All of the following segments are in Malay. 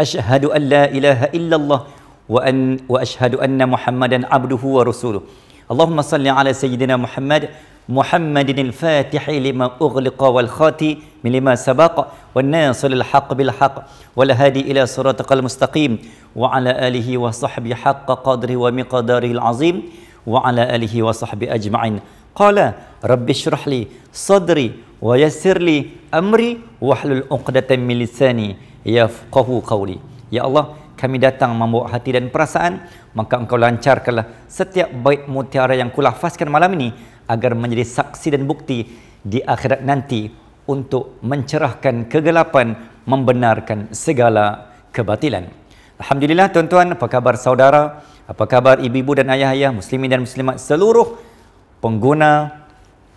أشهد أن لا إله إلا الله وأن وأشهد أن محمدا عبده ورسوله اللهم صل على سيدنا محمد محمد الفاتح لما أغلق والخاتم من لما سبق والناصر الحق بالحق والهادي إلى صراطك المستقيم وعلى آله وصحبه حق قدره ومقداره العظيم وعلى آله وصحبه أجمعين قال رب اشرح لي صدري ويسر لي أمري واحلل عقدة من لساني ya qahu qawli ya Allah kami datang membawa hati dan perasaan maka engkau lancarkanlah setiap bait mutiara yang kulafazkan malam ini agar menjadi saksi dan bukti di akhirat nanti untuk mencerahkan kegelapan membenarkan segala kebatilan alhamdulillah tuan-tuan apa khabar saudara apa khabar ibu-ibu dan ayah-ayah muslimin dan muslimat seluruh pengguna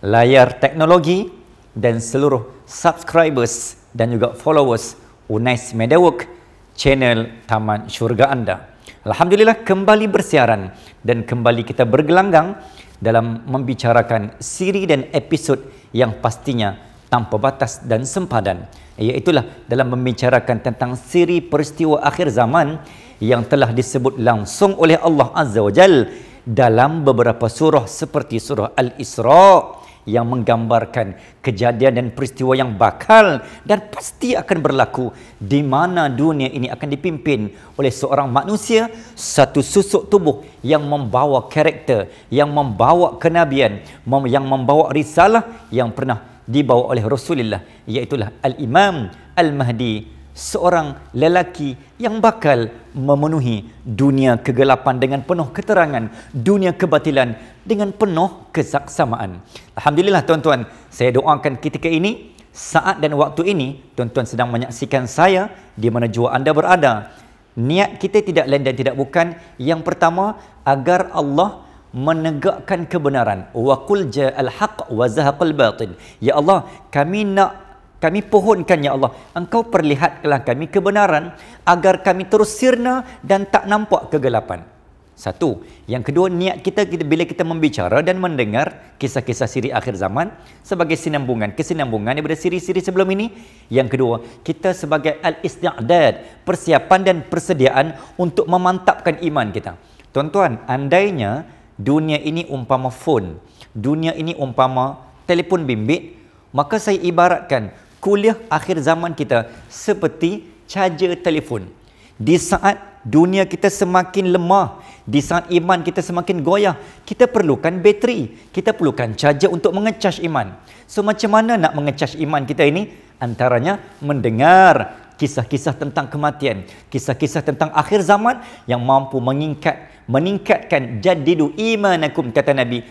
layar teknologi dan seluruh subscribers dan juga followers Unais Medewuk, channel Taman Syurga anda. Alhamdulillah kembali bersiaran dan kembali kita bergelanggang dalam membicarakan siri dan episod yang pastinya tanpa batas dan sempadan. Iaitulah dalam membicarakan tentang siri peristiwa akhir zaman yang telah disebut langsung oleh Allah Azza wa Jal dalam beberapa surah seperti surah Al-Isra' yang menggambarkan kejadian dan peristiwa yang bakal dan pasti akan berlaku di mana dunia ini akan dipimpin oleh seorang manusia satu susuk tubuh yang membawa karakter yang membawa kenabian yang membawa risalah yang pernah dibawa oleh Rasulullah iaitu al-Imam al-Mahdi seorang lelaki yang bakal memenuhi dunia kegelapan dengan penuh keterangan, dunia kebatilan dengan penuh kesaksamaan. Alhamdulillah tuan-tuan, saya doakan ketika ini, saat dan waktu ini, tuan-tuan sedang menyaksikan saya di mana jua anda berada. Niat kita tidak lain dan tidak bukan. Yang pertama, agar Allah menegakkan kebenaran. Wa kul al haq wa zahaqal batin. Ya Allah, kami nak kami pohonkan ya Allah engkau perlihatkanlah kami kebenaran agar kami terus sirna dan tak nampak kegelapan satu yang kedua niat kita, kita bila kita membicara dan mendengar kisah-kisah siri akhir zaman sebagai sinambungan kesinambungan daripada siri-siri sebelum ini yang kedua kita sebagai al-istiqdad persiapan dan persediaan untuk memantapkan iman kita tuan-tuan andainya dunia ini umpama phone dunia ini umpama telefon bimbit maka saya ibaratkan kuliah akhir zaman kita seperti charger telefon. Di saat dunia kita semakin lemah, di saat iman kita semakin goyah, kita perlukan bateri, kita perlukan caja untuk mengecas iman. So macam mana nak mengecas iman kita ini? Antaranya mendengar kisah-kisah tentang kematian, kisah-kisah tentang akhir zaman yang mampu mengingkat, meningkatkan jadidu imanakum kata Nabi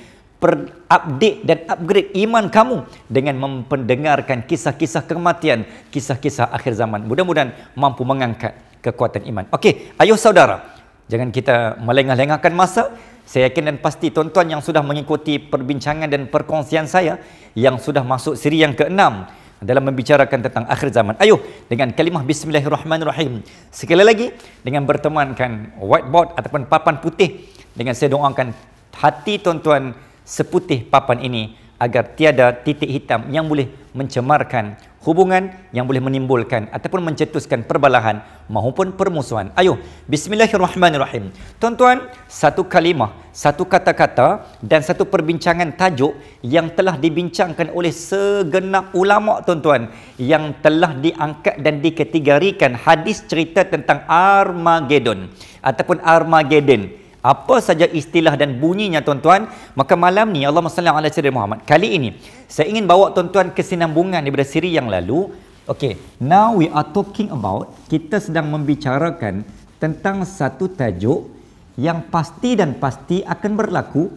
Perupdate dan upgrade iman kamu dengan mendengarkan kisah-kisah kematian, kisah-kisah akhir zaman. Mudah-mudahan mampu mengangkat kekuatan iman. Okey, ayuh saudara, jangan kita melengah-lengahkan masa. Saya yakin dan pasti tuan-tuan yang sudah mengikuti perbincangan dan perkongsian saya yang sudah masuk siri yang keenam dalam membicarakan tentang akhir zaman. Ayuh dengan kalimah bismillahirrahmanirrahim. Sekali lagi dengan bertemankan whiteboard ataupun papan putih dengan saya doakan hati tuan-tuan seputih papan ini agar tiada titik hitam yang boleh mencemarkan hubungan yang boleh menimbulkan ataupun mencetuskan perbalahan maupun permusuhan. Ayuh, bismillahirrahmanirrahim. Tuan-tuan, satu kalimah, satu kata-kata dan satu perbincangan tajuk yang telah dibincangkan oleh segenap ulama tuan-tuan yang telah diangkat dan diketigarikan hadis cerita tentang Armageddon ataupun Armageddon apa saja istilah dan bunyinya tuan-tuan maka malam ni Allah sallallahu alaihi wasallam Muhammad kali ini saya ingin bawa tuan-tuan kesinambungan daripada siri yang lalu Okay, now we are talking about kita sedang membicarakan tentang satu tajuk yang pasti dan pasti akan berlaku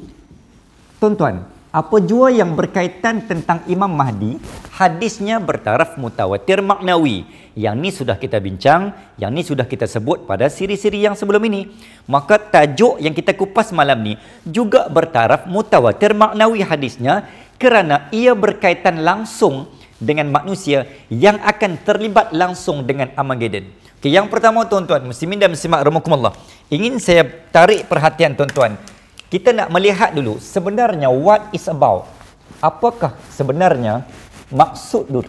tuan-tuan apa jua yang berkaitan tentang Imam Mahdi, hadisnya bertaraf mutawatir maknawi. Yang ni sudah kita bincang, yang ni sudah kita sebut pada siri-siri yang sebelum ini. Maka tajuk yang kita kupas malam ni juga bertaraf mutawatir maknawi hadisnya kerana ia berkaitan langsung dengan manusia yang akan terlibat langsung dengan Armageddon. Okay, yang pertama tuan-tuan, muslimin dan muslimat rahimakumullah. Ingin saya tarik perhatian tuan-tuan kita nak melihat dulu sebenarnya what is about apakah sebenarnya maksud dulu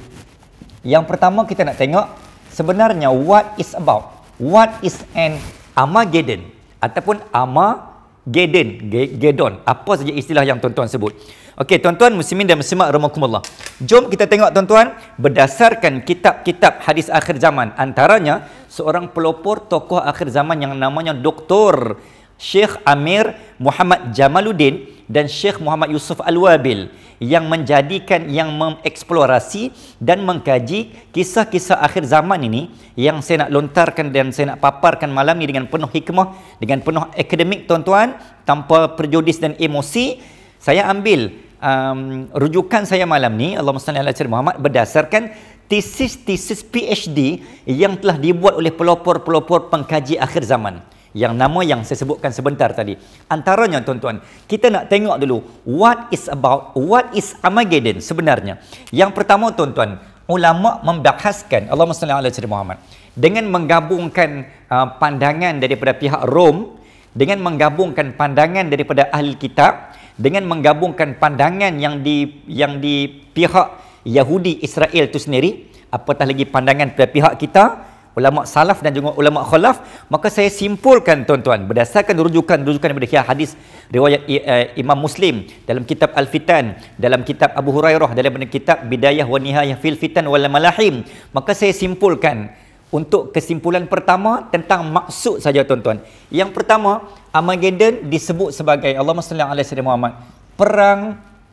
yang pertama kita nak tengok sebenarnya what is about what is an amageddon ataupun ama Gedon, Gedon. Apa saja istilah yang tuan-tuan sebut. Okey, tuan-tuan muslimin dan muslimat rahmakumullah. Jom kita tengok tuan-tuan berdasarkan kitab-kitab hadis akhir zaman antaranya seorang pelopor tokoh akhir zaman yang namanya doktor. Syekh Amir Muhammad Jamaluddin dan Syekh Muhammad Yusuf Al-Wabil yang menjadikan yang mengeksplorasi dan mengkaji kisah-kisah akhir zaman ini yang saya nak lontarkan dan saya nak paparkan malam ini dengan penuh hikmah dengan penuh akademik tuan-tuan tanpa perjudis dan emosi saya ambil um, rujukan saya malam ni Allahumma salli ala sayyidina Muhammad berdasarkan tesis-tesis PhD yang telah dibuat oleh pelopor-pelopor pengkaji akhir zaman yang nama yang saya sebutkan sebentar tadi. Antaranya tuan-tuan, kita nak tengok dulu what is about, what is Armageddon sebenarnya. Yang pertama tuan-tuan, ulama membahaskan Allah Subhanahu Wa Taala Muhammad dengan menggabungkan uh, pandangan daripada pihak Rom dengan menggabungkan pandangan daripada ahli kitab dengan menggabungkan pandangan yang di yang di pihak Yahudi Israel itu sendiri apatah lagi pandangan pihak kita ulama salaf dan juga ulama khalaf maka saya simpulkan tuan-tuan berdasarkan rujukan rujukan daripada hadis riwayat uh, Imam Muslim dalam kitab Al-Fitan dalam kitab Abu Hurairah dalam kitab Bidayah wa Nihayah fil Fitan wal Malahim maka saya simpulkan untuk kesimpulan pertama tentang maksud saja tuan-tuan yang pertama Armageddon disebut sebagai Allah Sallallahu Alaihi Wasallam Muhammad perang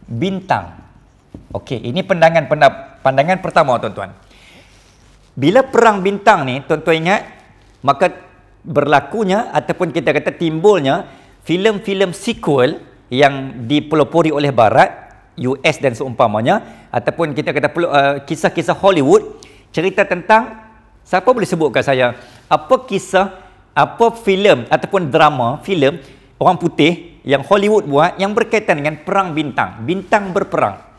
bintang Okey, ini pandangan pandangan pertama tuan-tuan. Bila perang bintang ni, tuan-tuan ingat, maka berlakunya ataupun kita kata timbulnya filem-filem sequel yang dipelopori oleh barat, US dan seumpamanya ataupun kita kata uh, kisah-kisah Hollywood cerita tentang siapa boleh sebutkan saya apa kisah apa filem ataupun drama filem orang putih yang Hollywood buat yang berkaitan dengan perang bintang, bintang berperang.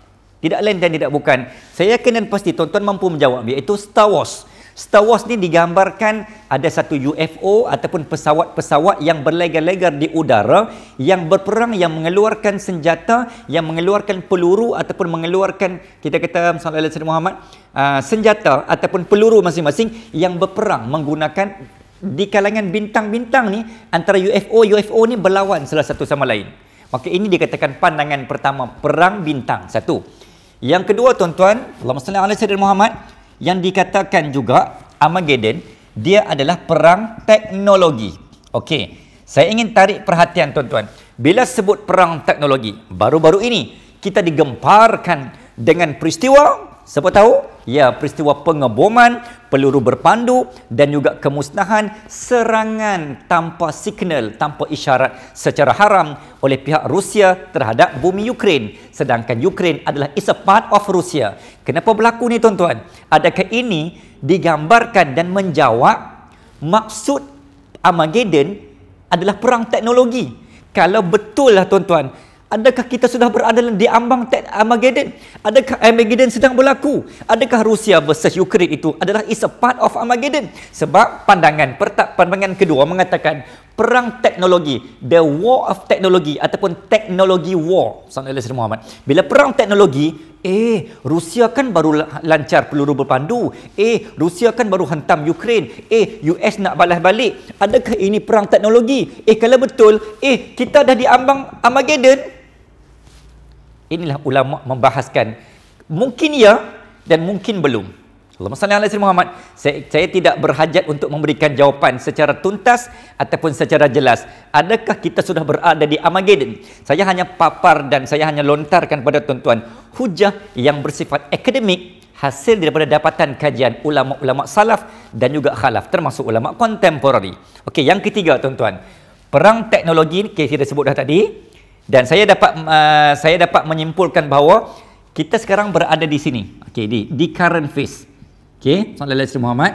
Tidak lain dan tidak bukan. Saya yakin dan pasti tuan-tuan mampu menjawab. Iaitu Star Wars. Star Wars ni digambarkan ada satu UFO ataupun pesawat-pesawat yang berlegar-legar di udara yang berperang yang mengeluarkan senjata yang mengeluarkan peluru ataupun mengeluarkan kita kata Sallallahu Alaihi Muhammad uh, senjata ataupun peluru masing-masing yang berperang menggunakan di kalangan bintang-bintang ni antara UFO UFO ni berlawan salah satu sama lain. Maka ini dikatakan pandangan pertama perang bintang satu. Yang kedua tuan-tuan, Allahumma salli ala Sayyidina Muhammad yang dikatakan juga Armageddon, dia adalah perang teknologi. Okey. Saya ingin tarik perhatian tuan-tuan. Bila sebut perang teknologi, baru-baru ini kita digemparkan dengan peristiwa Siapa tahu? Ya, peristiwa pengeboman, peluru berpandu dan juga kemusnahan serangan tanpa signal, tanpa isyarat secara haram oleh pihak Rusia terhadap bumi Ukraine. Sedangkan Ukraine adalah is a part of Rusia. Kenapa berlaku ni tuan-tuan? Adakah ini digambarkan dan menjawab maksud Armageddon adalah perang teknologi? Kalau betul lah tuan-tuan, Adakah kita sudah berada di ambang Ted Armageddon? Adakah Armageddon sedang berlaku? Adakah Rusia versus Ukraine itu adalah is a part of Armageddon? Sebab pandangan pertak pandangan kedua mengatakan perang teknologi, the war of technology ataupun technology war. Sallallahu Sir Muhammad. Bila perang teknologi, Eh, Rusia kan baru lancar peluru berpandu. Eh, Rusia kan baru hantam Ukraine. Eh, US nak balas balik. Adakah ini perang teknologi? Eh, kalau betul, eh, kita dah di ambang Armageddon inilah ulama membahaskan mungkin ya dan mungkin belum Allahumma salli ala sayyidina Muhammad saya, saya tidak berhajat untuk memberikan jawapan secara tuntas ataupun secara jelas adakah kita sudah berada di Armageddon saya hanya papar dan saya hanya lontarkan kepada tuan-tuan hujah yang bersifat akademik hasil daripada dapatan kajian ulama-ulama salaf dan juga khalaf termasuk ulama kontemporari. Okey, yang ketiga tuan-tuan. Perang teknologi ni kita sebut dah tadi, dan saya dapat uh, saya dapat menyimpulkan bahawa kita sekarang berada di sini okey di di current phase okey sallallahu alaihi Muhammad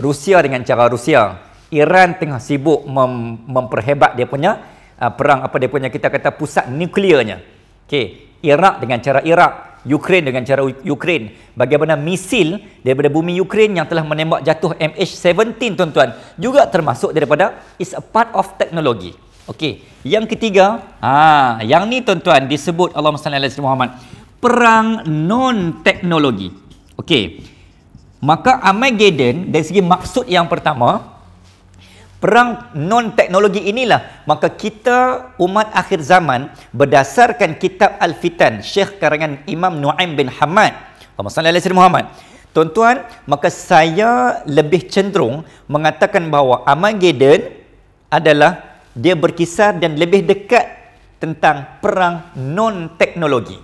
Rusia dengan cara Rusia Iran tengah sibuk mem, memperhebat dia punya uh, perang apa dia punya kita kata pusat nuklearnya okey Iraq dengan cara Iraq Ukraine dengan cara Ukraine bagaimana misil daripada bumi Ukraine yang telah menembak jatuh MH17 tuan-tuan juga termasuk daripada is a part of technology Okey, yang ketiga, ha, yang ni tuan-tuan disebut Allah SWT Muhammad, perang non-teknologi. Okey, maka Armageddon dari segi maksud yang pertama, perang non-teknologi inilah, maka kita umat akhir zaman berdasarkan kitab Al-Fitan, Syekh Karangan Imam Nu'aim bin Hamad, Allah Sir Muhammad, Tuan-tuan, maka saya lebih cenderung mengatakan bahawa Armageddon adalah dia berkisar dan lebih dekat tentang perang non teknologi.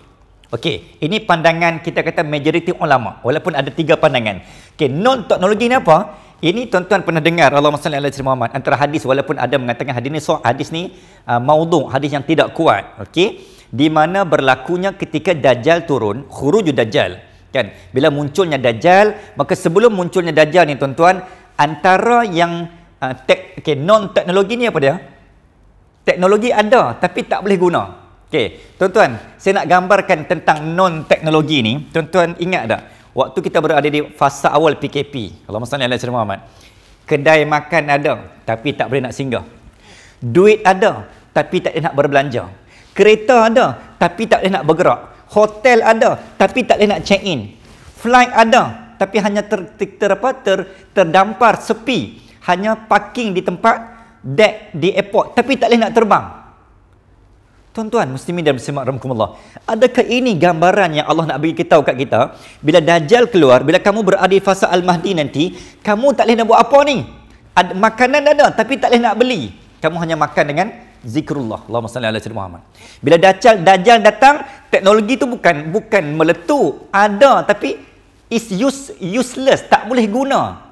Okey, ini pandangan kita kata majoriti ulama walaupun ada tiga pandangan. Okey, non teknologi ni apa? Ini tuan-tuan pernah dengar Allahumma salli ala sayyidina Muhammad antara hadis walaupun ada mengatakan hadis ni so hadis ni uh, maudhu hadis yang tidak kuat okey di mana berlakunya ketika dajjal turun khuruju dajjal kan bila munculnya dajjal maka sebelum munculnya dajjal ni tuan-tuan antara yang uh, tek, okay, non teknologi ni apa dia teknologi ada tapi tak boleh guna. Okey, tuan-tuan, saya nak gambarkan tentang non teknologi ni. Tuan-tuan ingat tak waktu kita berada di fasa awal PKP? Allahumma salli ada sayyidina Muhammad. Kedai makan ada tapi tak boleh nak singgah. Duit ada tapi tak boleh nak berbelanja. Kereta ada tapi tak boleh nak bergerak. Hotel ada tapi tak boleh nak check in. Flight ada tapi hanya ter, ter, ter, ter, ter terdampar sepi. Hanya parking di tempat deck di airport tapi tak boleh nak terbang. Tuan-tuan, muslimin dan muslimat rahmukumullah. Adakah ini gambaran yang Allah nak bagi kita tahu kat kita? Bila Dajjal keluar, bila kamu berada di fasa Al-Mahdi nanti, kamu tak boleh nak buat apa ni? Ad, makanan ada tapi tak boleh nak beli. Kamu hanya makan dengan zikrullah. Allahumma salli ala sayyidina Muhammad. Bila Dajjal Dajjal datang, teknologi tu bukan bukan meletup, ada tapi is use, useless, tak boleh guna.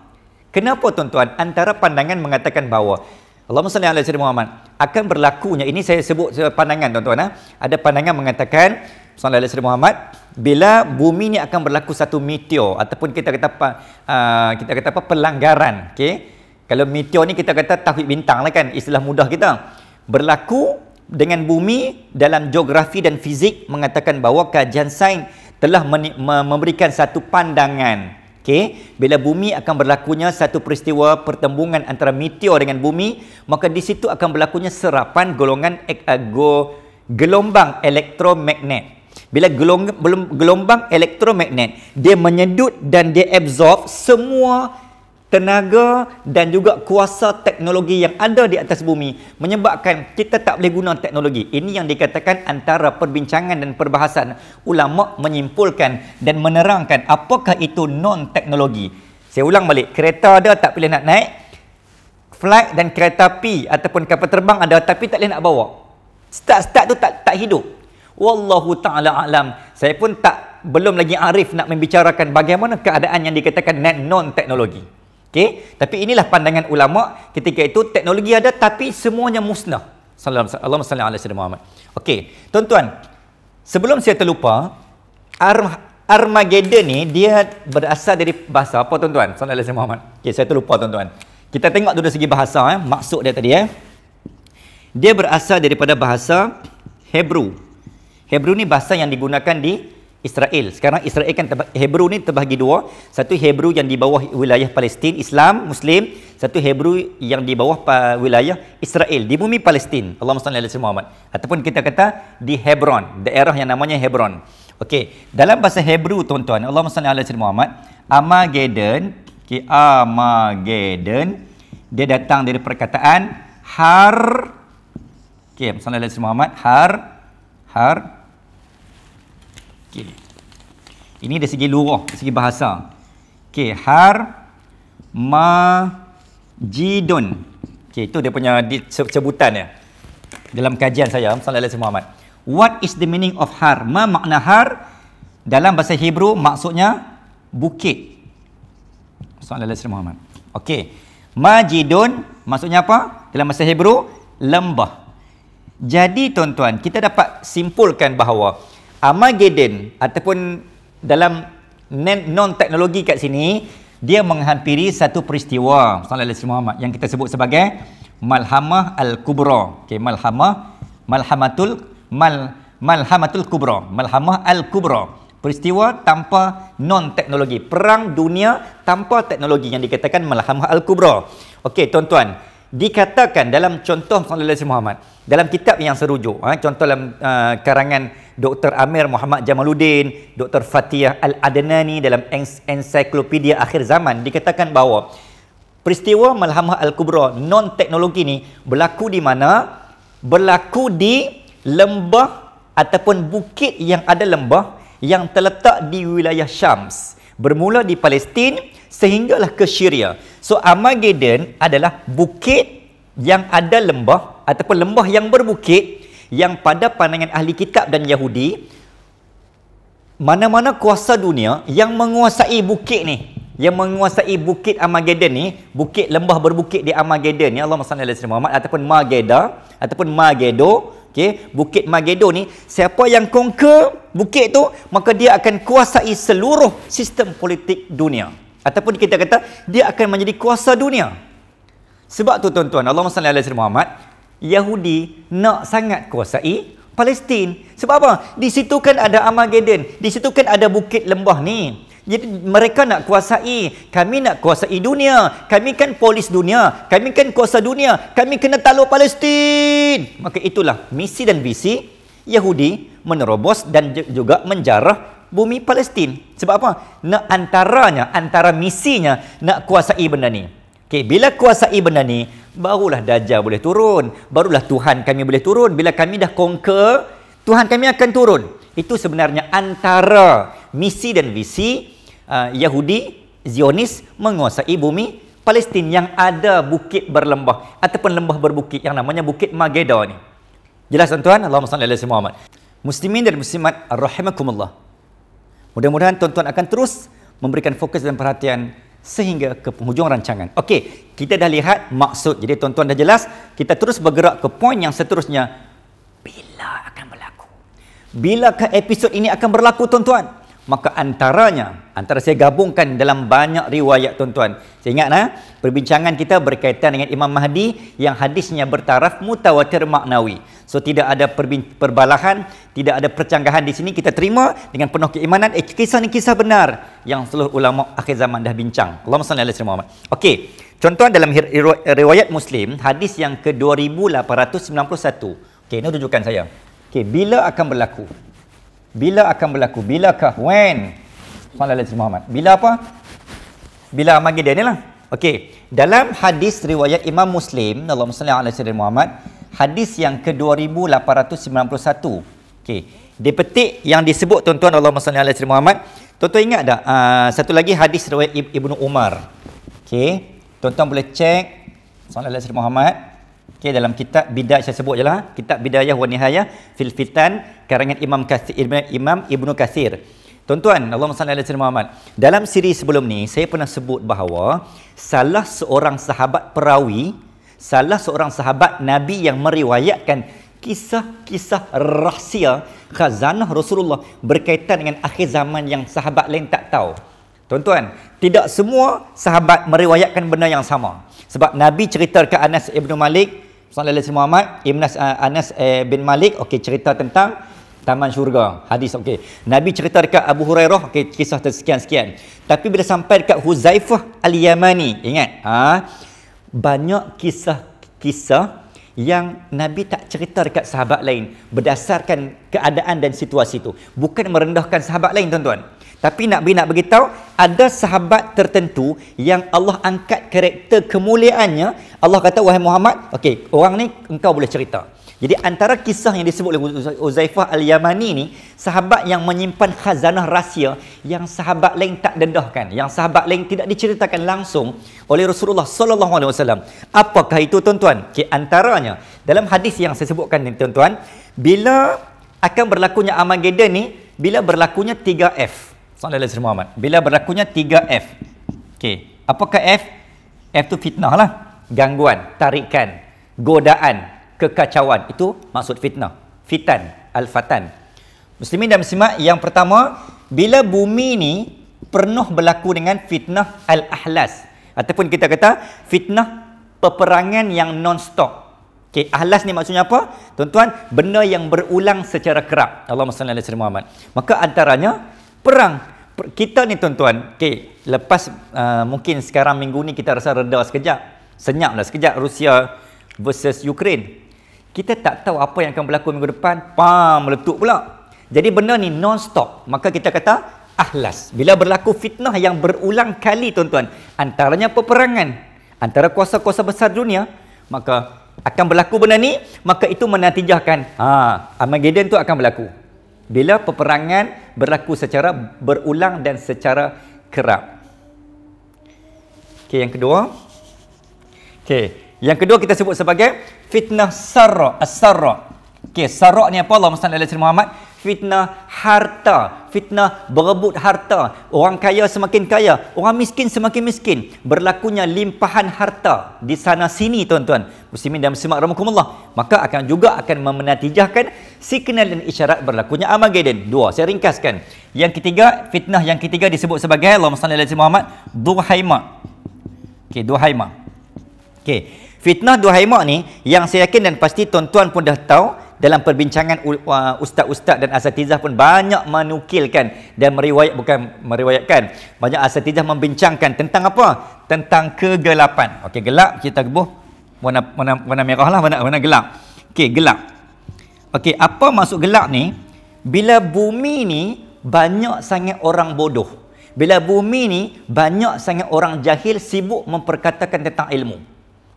Kenapa tuan-tuan? Antara pandangan mengatakan bahawa Allahumma salli ala sayyidina Muhammad akan berlakunya ini saya sebut pandangan tuan-tuan eh? ada pandangan mengatakan sallallahu alaihi wasallam Muhammad bila bumi ni akan berlaku satu meteor ataupun kita kata apa uh, kita kata apa pelanggaran okey kalau meteor ni kita kata tahwid bintang lah kan istilah mudah kita berlaku dengan bumi dalam geografi dan fizik mengatakan bahawa kajian sains telah memberikan satu pandangan Okey, bila bumi akan berlakunya satu peristiwa pertembungan antara meteor dengan bumi, maka di situ akan berlakunya serapan golongan ek, uh, go, gelombang elektromagnet. Bila gelombang, gelombang elektromagnet dia menyedut dan dia absorb semua tenaga dan juga kuasa teknologi yang ada di atas bumi menyebabkan kita tak boleh guna teknologi. Ini yang dikatakan antara perbincangan dan perbahasan ulama menyimpulkan dan menerangkan apakah itu non teknologi. Saya ulang balik, kereta ada tak boleh nak naik. Flight dan kereta api ataupun kapal terbang ada tapi tak boleh nak bawa. Start-start tu tak tak hidup. Wallahu taala alam. Saya pun tak belum lagi arif nak membicarakan bagaimana keadaan yang dikatakan net non teknologi. Okey, tapi inilah pandangan ulama ketika itu teknologi ada tapi semuanya musnah. Salam Allah sallallahu alaihi wasallam. Okey, tuan-tuan, sebelum saya terlupa, Armageddon ni dia berasal dari bahasa apa tuan-tuan? Sallallahu alaihi wasallam. Okey, saya terlupa tuan-tuan. Kita tengok dulu dari segi bahasa eh, maksud dia tadi eh. Dia berasal daripada bahasa Hebrew. Hebrew ni bahasa yang digunakan di Israel. Sekarang Israel kan terba- Hebrew ni terbahagi dua. Satu Hebrew yang di bawah wilayah Palestin Islam Muslim, satu Hebrew yang di bawah wilayah Israel di bumi Palestin. Allahumma salli ala Muhammad. Ataupun kita kata di Hebron, daerah yang namanya Hebron. Okey, dalam bahasa Hebrew tuan-tuan, Allahumma salli ala Muhammad, Armageddon, ki okay, Armageddon dia datang dari perkataan har Okey, salli ala Muhammad, har har Okey. Ini dari segi lurah, dari segi bahasa. Okey, har ma jidun. Okey, itu dia punya sebutan dia. Dalam kajian saya, Salalah Sayyid Muhammad. What is the meaning of har? Ma makna har? Dalam bahasa Hebrew maksudnya bukit. Salalah Sayyid Muhammad. Okey. Majidun maksudnya apa? Dalam bahasa Hebrew lembah. Jadi tuan-tuan, kita dapat simpulkan bahawa Armageddon ataupun dalam non teknologi kat sini dia menghampiri satu peristiwa sallallahu alaihi wasallam yang kita sebut sebagai malhamah al-kubra okey malhamah malhamatul mal malhamatul kubra malhamah al-kubra peristiwa tanpa non teknologi perang dunia tanpa teknologi yang dikatakan malhamah al-kubra okey tuan-tuan dikatakan dalam contoh Fadlallah Muhammad dalam kitab yang serujuk ha, contoh dalam uh, karangan Dr. Amir Muhammad Jamaluddin Dr. Fatiah Al-Adnani dalam ensiklopedia akhir zaman dikatakan bahawa peristiwa Malhamah Al-Kubra non-teknologi ni berlaku di mana berlaku di lembah ataupun bukit yang ada lembah yang terletak di wilayah Syams bermula di Palestin sehinggalah ke Syria. So Armageddon adalah bukit yang ada lembah ataupun lembah yang berbukit yang pada pandangan ahli kitab dan Yahudi mana-mana kuasa dunia yang menguasai bukit ni yang menguasai bukit Armageddon ni bukit lembah berbukit di Armageddon ni Allah SWT Nabi Muhammad ataupun Mageda ataupun Magedo okay, bukit Magedo ni siapa yang conquer bukit tu maka dia akan kuasai seluruh sistem politik dunia ataupun kita kata dia akan menjadi kuasa dunia. Sebab tu tuan-tuan, Allah Subhanahu alaihi Muhammad, Yahudi nak sangat kuasai Palestin. Sebab apa? Di situ kan ada Armageddon, di situ kan ada bukit lembah ni. Jadi mereka nak kuasai, kami nak kuasai dunia. Kami kan polis dunia, kami kan kuasa dunia, kami kena talu Palestin. Maka itulah misi dan visi Yahudi menerobos dan juga menjarah bumi Palestin. Sebab apa? Nak antaranya, antara misinya nak kuasai benda ni. Okey, bila kuasai benda ni, barulah dajjal boleh turun, barulah Tuhan kami boleh turun. Bila kami dah conquer, Tuhan kami akan turun. Itu sebenarnya antara misi dan visi uh, Yahudi Zionis menguasai bumi Palestin yang ada bukit berlembah ataupun lembah berbukit yang namanya Bukit Magedo ni. Jelas tuan-tuan, Allahumma salli ala Muhammad. Muslimin dan muslimat rahimakumullah. Mudah-mudahan tuan-tuan akan terus memberikan fokus dan perhatian sehingga ke penghujung rancangan. Okey, kita dah lihat maksud. Jadi tuan-tuan dah jelas, kita terus bergerak ke poin yang seterusnya. Bila akan berlaku? Bila ke episod ini akan berlaku tuan-tuan? maka antaranya antara saya gabungkan dalam banyak riwayat tuan-tuan saya ingat nah ha? perbincangan kita berkaitan dengan Imam Mahdi yang hadisnya bertaraf mutawatir maknawi so tidak ada perbalahan tidak ada percanggahan di sini kita terima dengan penuh keimanan eh, kisah ini kisah benar yang seluruh ulama akhir zaman dah bincang Allahumma salli alaihi Muhammad okey contoh dalam riwayat Muslim hadis yang ke 2891 okey ini tunjukkan saya okey bila akan berlaku bila akan berlaku? Bila kah? When? Soalan Nabi Muhammad. Bila apa? Bila Armageddon ni lah. Okey. Dalam hadis riwayat Imam Muslim, Allah Muslim Al Nabi Muhammad, hadis yang ke-2891. Okey. Dipetik yang disebut tuan-tuan Allah Muslim Al Nabi Muhammad. Tuan-tuan ingat tak? Uh, satu lagi hadis riwayat Ibnu Umar. Okey. Tuan-tuan boleh cek Soalan Nabi Muhammad. Okey dalam kitab bidah saya sebut jelah kitab bidayah wa nihayah fil fitan karangan Imam Kasir. Imam Ibnu Kathir. Tuan-tuan, Allahumma salli alaihi Muhammad. Dalam siri sebelum ni saya pernah sebut bahawa salah seorang sahabat perawi, salah seorang sahabat Nabi yang meriwayatkan kisah-kisah rahsia khazanah Rasulullah berkaitan dengan akhir zaman yang sahabat lain tak tahu. Tuan-tuan, tidak semua sahabat meriwayatkan benda yang sama. Sebab Nabi cerita ke Anas Ibn Malik, Soalan dari Muhammad Ibn uh, eh, Anas uh, bin Malik okey cerita tentang taman syurga. Hadis okey. Nabi cerita dekat Abu Hurairah okey kisah tersekian-sekian. Tapi bila sampai dekat Huzaifah Al-Yamani, ingat ha, banyak kisah-kisah yang Nabi tak cerita dekat sahabat lain berdasarkan keadaan dan situasi itu. Bukan merendahkan sahabat lain tuan-tuan. Tapi nak bina nak beritahu ada sahabat tertentu yang Allah angkat karakter kemuliaannya. Allah kata wahai Muhammad, okey, orang ni engkau boleh cerita. Jadi antara kisah yang disebut oleh Uzaifah Al-Yamani ni, sahabat yang menyimpan khazanah rahsia yang sahabat lain tak dedahkan, yang sahabat lain tidak diceritakan langsung oleh Rasulullah sallallahu alaihi wasallam. Apakah itu tuan-tuan? Okey, antaranya dalam hadis yang saya sebutkan ni tuan-tuan, bila akan berlakunya Armageddon ni, bila berlakunya 3F. Soalan dari Sri Muhammad. Bila berlakunya 3F. Okey. Apakah F? F tu fitnah lah. Gangguan, tarikan, godaan, kekacauan. Itu maksud fitnah. Fitan, al-fatan. Muslimin dan muslimat, yang pertama, bila bumi ni pernah berlaku dengan fitnah al-ahlas. Ataupun kita kata fitnah peperangan yang non-stop. Okay, ahlas ni maksudnya apa? Tuan-tuan, benda yang berulang secara kerap. Allahumma salli ala Sri Muhammad. Maka antaranya, perang kita ni tuan-tuan okay, lepas uh, mungkin sekarang minggu ni kita rasa reda sekejap senyap lah sekejap Rusia versus Ukraine kita tak tahu apa yang akan berlaku minggu depan pam meletup pula jadi benda ni non-stop maka kita kata ahlas bila berlaku fitnah yang berulang kali tuan-tuan antaranya peperangan antara kuasa-kuasa besar dunia maka akan berlaku benda ni maka itu menatijahkan ha Armageddon tu akan berlaku bila peperangan berlaku secara berulang dan secara kerap. Okey, yang kedua. Okey, yang kedua kita sebut sebagai fitnah sarra, as-sarra. Okey, sarra ni apa Allah Subhanahu Wa Taala Muhammad? fitnah harta, fitnah berebut harta. Orang kaya semakin kaya, orang miskin semakin miskin. Berlakunya limpahan harta di sana sini tuan-tuan. Muslimin dan muslimat rahmukumullah. Maka akan juga akan menatijahkan signal dan isyarat berlakunya Armageddon. Dua, saya ringkaskan. Yang ketiga, fitnah yang ketiga disebut sebagai Allahumma salli alaihi Muhammad, duhaimah. Okey, duhaimah. Okey. Fitnah duhaimah ni yang saya yakin dan pasti tuan-tuan pun dah tahu dalam perbincangan ustaz-ustaz dan asatizah pun banyak menukilkan dan meriwayat bukan meriwayatkan banyak asatizah membincangkan tentang apa tentang kegelapan okey gelap kita kebuh warna warna, warna merah lah warna, warna gelap okey gelap okey apa maksud gelap ni bila bumi ni banyak sangat orang bodoh bila bumi ni banyak sangat orang jahil sibuk memperkatakan tentang ilmu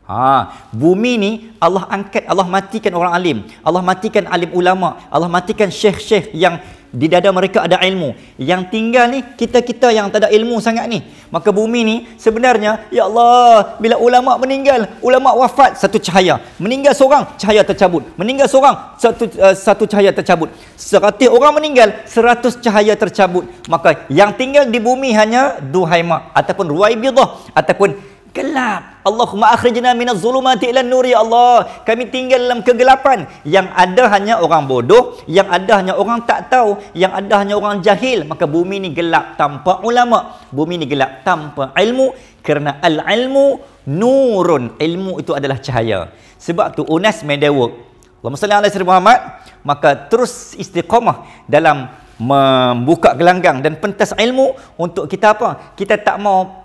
Ha, bumi ni Allah angkat, Allah matikan orang alim. Allah matikan alim ulama. Allah matikan syekh-syekh yang di dada mereka ada ilmu. Yang tinggal ni kita-kita yang tak ada ilmu sangat ni. Maka bumi ni sebenarnya ya Allah bila ulama meninggal, ulama wafat satu cahaya. Meninggal seorang, cahaya tercabut. Meninggal seorang, satu uh, satu cahaya tercabut. Seratus orang meninggal, seratus cahaya tercabut. Maka yang tinggal di bumi hanya duhaimah ataupun ruwaibidah ataupun gelap. Allahumma akhrijna minaz zulumati ilan nur ya Allah. Kami tinggal dalam kegelapan yang ada hanya orang bodoh, yang ada hanya orang tak tahu, yang ada hanya orang jahil. Maka bumi ni gelap tanpa ulama. Bumi ni gelap tanpa ilmu kerana al-ilmu nurun. Ilmu itu adalah cahaya. Sebab tu Unas Media Work. Allahumma salli alaihi Muhammad maka terus istiqamah dalam membuka gelanggang dan pentas ilmu untuk kita apa? Kita tak mau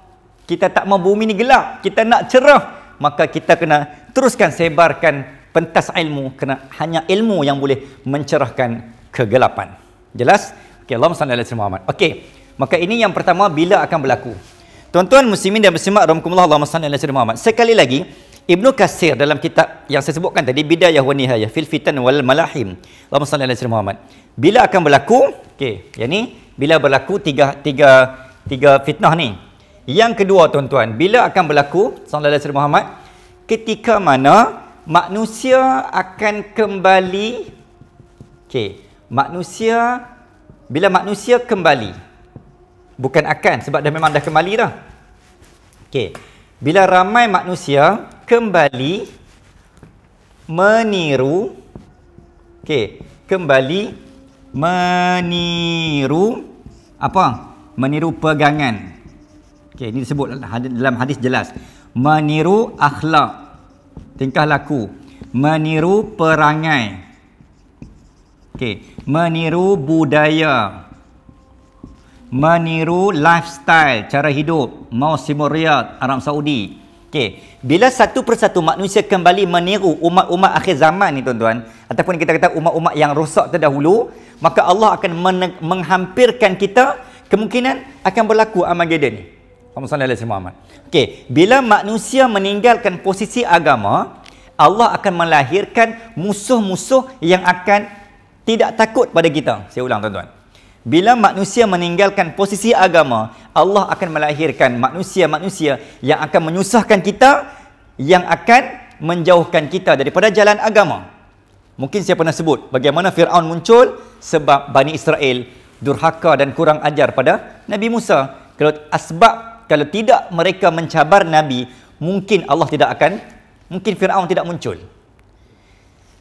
kita tak mahu bumi ni gelap, kita nak cerah, maka kita kena teruskan sebarkan pentas ilmu Kena hanya ilmu yang boleh mencerahkan kegelapan. Jelas? Okey, Allahumma salli ala Muhammad. Okey. Maka ini yang pertama bila akan berlaku? Tuan-tuan muslimin dan muslimat rahimakumullah Allahumma salli ala Muhammad. Sekali lagi, Ibnu Katsir dalam kitab yang saya sebutkan tadi Bidayah wa Nihayah fil Fitan wal Malahim. Allahumma salli ala Muhammad. Bila akan berlaku? Okey, yang ni bila berlaku tiga tiga tiga fitnah ni. Yang kedua tuan-tuan, bila akan berlaku sallallahu alaihi wasallam Muhammad ketika mana manusia akan kembali okey, manusia bila manusia kembali bukan akan sebab dah memang dah kembali dah. Okey. Bila ramai manusia kembali meniru okey, kembali meniru apa? Meniru pegangan Okey, ini disebut dalam hadis jelas. Meniru akhlak tingkah laku, meniru perangai. Okey, meniru budaya. Meniru lifestyle, cara hidup, mausimul riyad Arab Saudi. Okey, bila satu persatu manusia kembali meniru umat-umat akhir zaman ni tuan-tuan ataupun kita kata umat-umat yang rosak terdahulu, maka Allah akan menghampirkan kita kemungkinan akan berlaku Armageddon ni. Allahumma salli ala Muhammad. Okey, bila manusia meninggalkan posisi agama, Allah akan melahirkan musuh-musuh yang akan tidak takut pada kita. Saya ulang tuan-tuan. Bila manusia meninggalkan posisi agama, Allah akan melahirkan manusia-manusia yang akan menyusahkan kita, yang akan menjauhkan kita daripada jalan agama. Mungkin saya pernah sebut bagaimana Fir'aun muncul sebab Bani Israel durhaka dan kurang ajar pada Nabi Musa. Kalau asbab kalau tidak mereka mencabar Nabi, mungkin Allah tidak akan, mungkin Fir'aun tidak muncul.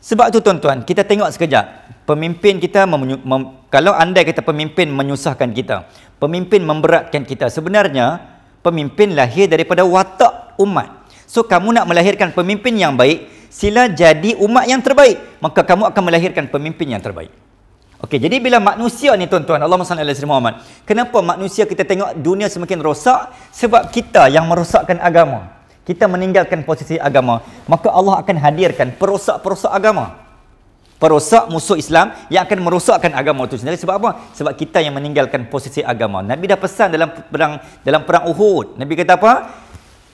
Sebab tu tuan-tuan, kita tengok sekejap. Pemimpin kita, mem, mem, kalau andai kita pemimpin menyusahkan kita, pemimpin memberatkan kita, sebenarnya pemimpin lahir daripada watak umat. So kamu nak melahirkan pemimpin yang baik, sila jadi umat yang terbaik. Maka kamu akan melahirkan pemimpin yang terbaik. Okey, jadi bila manusia ni tuan-tuan, Allahumma salli ala sayyidina Muhammad. Kenapa manusia kita tengok dunia semakin rosak? Sebab kita yang merosakkan agama. Kita meninggalkan posisi agama, maka Allah akan hadirkan perosak-perosak agama. Perosak musuh Islam yang akan merosakkan agama itu sendiri sebab apa? Sebab kita yang meninggalkan posisi agama. Nabi dah pesan dalam perang dalam perang Uhud. Nabi kata apa?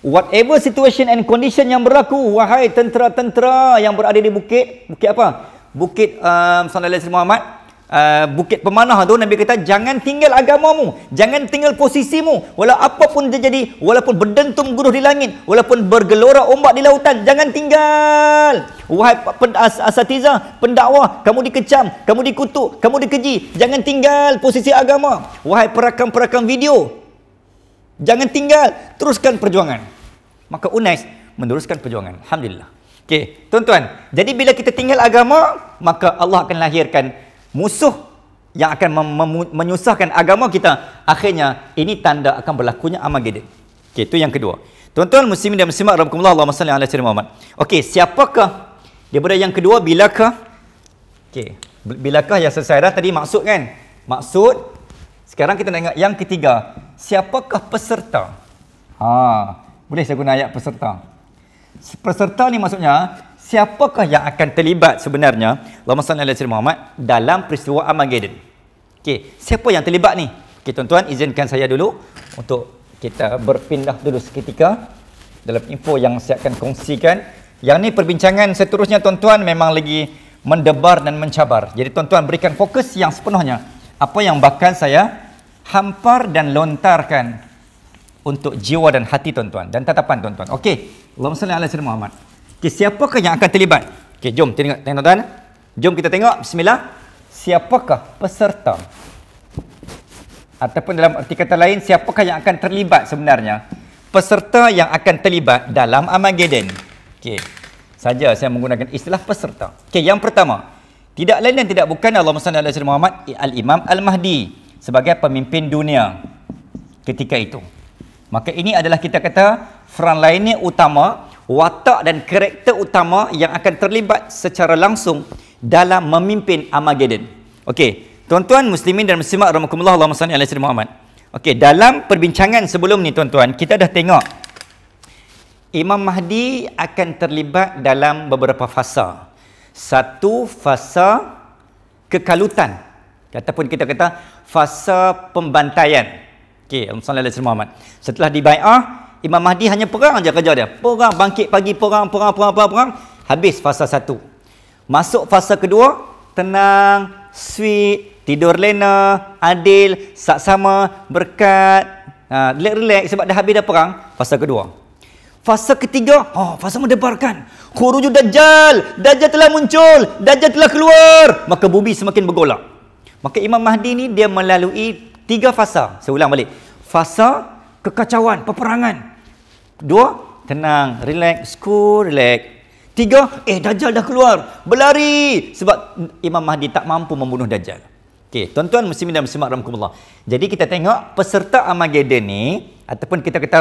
Whatever situation and condition yang berlaku wahai tentera-tentera yang berada di bukit, bukit apa? Bukit um, Sallallahu alaihi Muhammad uh, bukit pemanah tu Nabi kata jangan tinggal agamamu jangan tinggal posisimu walau apapun dia jadi walaupun berdentum guruh di langit walaupun bergelora ombak di lautan jangan tinggal wahai as asatiza pendakwa kamu dikecam kamu dikutuk kamu dikeji jangan tinggal posisi agama wahai perakam-perakam video jangan tinggal teruskan perjuangan maka unais meneruskan perjuangan alhamdulillah Okey, tuan-tuan. Jadi bila kita tinggal agama, maka Allah akan lahirkan musuh yang akan menyusahkan agama kita akhirnya ini tanda akan berlakunya Armageddon. Okay, itu yang kedua. Tuan-tuan muslimin dan muslimat rahimakumullah Allah. Masalah ala sayyidina Muhammad. Okey siapakah daripada yang kedua bilakah okey bilakah yang selesai dah tadi maksud kan? Maksud sekarang kita nak ingat yang ketiga siapakah peserta? Ha boleh saya guna ayat peserta. Peserta ni maksudnya siapakah yang akan terlibat sebenarnya Allahumma salli ala sayyidina Muhammad dalam peristiwa Armageddon. Okey, siapa yang terlibat ni? Okey, tuan-tuan izinkan saya dulu untuk kita berpindah dulu seketika dalam info yang saya akan kongsikan. Yang ni perbincangan seterusnya tuan-tuan memang lagi mendebar dan mencabar. Jadi tuan-tuan berikan fokus yang sepenuhnya. Apa yang bakal saya hampar dan lontarkan untuk jiwa dan hati tuan-tuan dan tatapan tuan-tuan. Okey. Allahumma salli ala sayyidina Muhammad. Okey, siapakah yang akan terlibat? Okey, jom kita tengok tuan-tuan. Jom kita tengok bismillah. Siapakah peserta? Ataupun dalam arti kata lain, siapakah yang akan terlibat sebenarnya? Peserta yang akan terlibat dalam Armageddon. Okey. Saja saya menggunakan istilah peserta. Okey, yang pertama. Tidak lain dan tidak bukan Allah Subhanahu Muhammad Al-Imam Al-Mahdi sebagai pemimpin dunia ketika itu. Maka ini adalah kita kata frontline utama watak dan karakter utama yang akan terlibat secara langsung dalam memimpin Armageddon. Okey, tuan-tuan muslimin dan muslimat rahmakumullah Allahumma salli alaihi wasallam Muhammad. Okey, dalam perbincangan sebelum ni tuan-tuan, kita dah tengok Imam Mahdi akan terlibat dalam beberapa fasa. Satu fasa kekalutan ataupun kita kata fasa pembantaian. Okey, Allahumma salli alaihi wasallam Muhammad. Setelah dibai'ah, Imam Mahdi hanya perang je kerja dia. Perang bangkit pagi perang perang perang perang, perang. habis fasa satu. Masuk fasa kedua, tenang, sweet, tidur lena, adil, saksama, berkat. Ha, relax sebab dah habis dah perang fasa kedua. Fasa ketiga, ha, oh, fasa mendebarkan. Khurujud Dajjal, Dajjal telah muncul, Dajjal telah keluar. Maka bumi semakin bergolak. Maka Imam Mahdi ni dia melalui tiga fasa. Saya ulang balik. Fasa kekacauan, peperangan, Dua, tenang, relax, cool, relax. Tiga, eh Dajjal dah keluar, berlari. Sebab Imam Mahdi tak mampu membunuh Dajjal. Okey, tuan-tuan muslimin dan muslimat rahimakumullah. Jadi kita tengok peserta Armageddon ni ataupun kita kata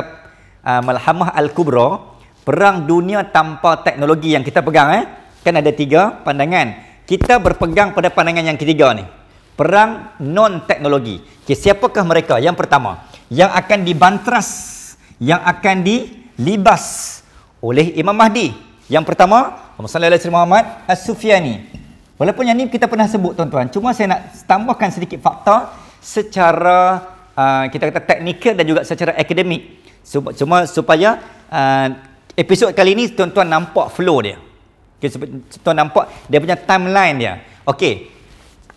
uh, Malhamah Al-Kubra, perang dunia tanpa teknologi yang kita pegang eh. Kan ada tiga pandangan. Kita berpegang pada pandangan yang ketiga ni. Perang non teknologi. Okay, siapakah mereka? Yang pertama, yang akan dibantras yang akan dilibas oleh Imam Mahdi. Yang pertama, Muhammad sallallahu alaihi wasallam As-Sufyani. Walaupun yang ni kita pernah sebut tuan-tuan, cuma saya nak tambahkan sedikit fakta secara uh, kita kata teknikal dan juga secara akademik. Cuma, cuma supaya uh, episod kali ni tuan-tuan nampak flow dia. Okay, tuan nampak dia punya timeline dia. Okey.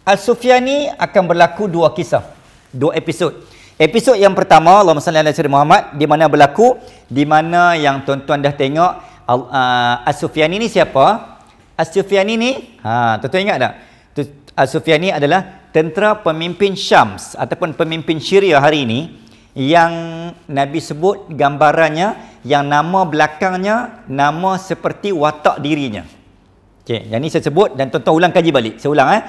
Al-Sufyani akan berlaku dua kisah, dua episod. Episod yang pertama Allahumma salli ala sayyidina Muhammad di mana berlaku di mana yang tuan-tuan dah tengok uh, As-Sufyani ni siapa? As-Sufyani ni ha tuan-tuan ingat tak? As-Sufyani adalah tentera pemimpin Syams ataupun pemimpin Syria hari ini yang Nabi sebut gambarannya yang nama belakangnya nama seperti watak dirinya. Okey, yang ni saya sebut dan tuan-tuan ulang kaji balik. Saya ulang eh.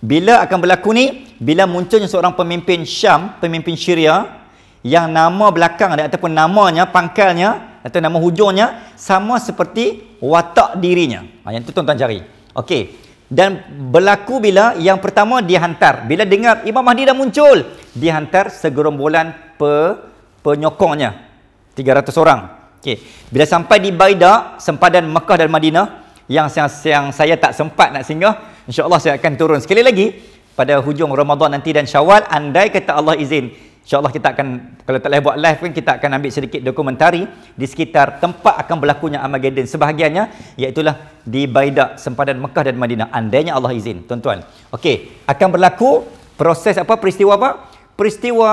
Bila akan berlaku ni? Bila munculnya seorang pemimpin Syam, pemimpin Syria yang nama belakang dia ataupun namanya, pangkalnya atau nama hujungnya sama seperti watak dirinya. Ha, yang tu tuan-tuan cari. Okey. Dan berlaku bila yang pertama dihantar. Bila dengar Imam Mahdi dah muncul, dihantar segerombolan pe penyokongnya. 300 orang. Okey. Bila sampai di Baida, sempadan Mekah dan Madinah, yang, yang, yang saya tak sempat nak singgah, InsyaAllah saya akan turun. Sekali lagi, pada hujung Ramadan nanti dan syawal, andai kata Allah izin, InsyaAllah kita akan, kalau tak boleh buat live pun, kita akan ambil sedikit dokumentari di sekitar tempat akan berlakunya Armageddon. Sebahagiannya, iaitulah di Baidak, Sempadan Mekah dan Madinah. Andainya Allah izin, tuan-tuan. Okey, akan berlaku proses apa, peristiwa apa? Peristiwa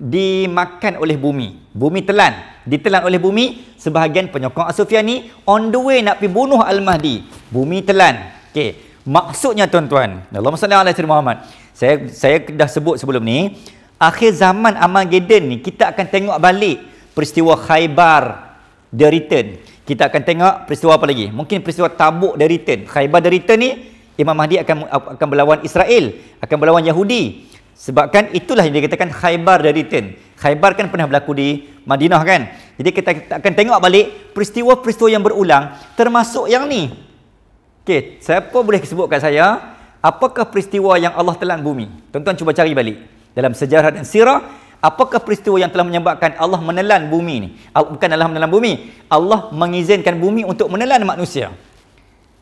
dimakan oleh bumi. Bumi telan. Ditelan oleh bumi, sebahagian penyokong ni on the way nak pergi bunuh Al-Mahdi. Bumi telan. Okey. Maksudnya tuan-tuan, Allahumma salli Alaihi sayyidina Muhammad. Saya saya dah sebut sebelum ni, akhir zaman Armageddon ni kita akan tengok balik peristiwa Khaibar the return. Kita akan tengok peristiwa apa lagi? Mungkin peristiwa Tabuk the return. Khaibar the return ni Imam Mahdi akan akan berlawan Israel, akan berlawan Yahudi. Sebabkan itulah yang dikatakan Khaibar the return. Khaibar kan pernah berlaku di Madinah kan? Jadi kita akan tengok balik peristiwa-peristiwa yang berulang termasuk yang ni. Okey, siapa boleh sebutkan saya apakah peristiwa yang Allah telan bumi? tuan cuba cari balik dalam sejarah dan sirah Apakah peristiwa yang telah menyebabkan Allah menelan bumi ni? Ah, bukan Allah menelan bumi. Allah mengizinkan bumi untuk menelan manusia.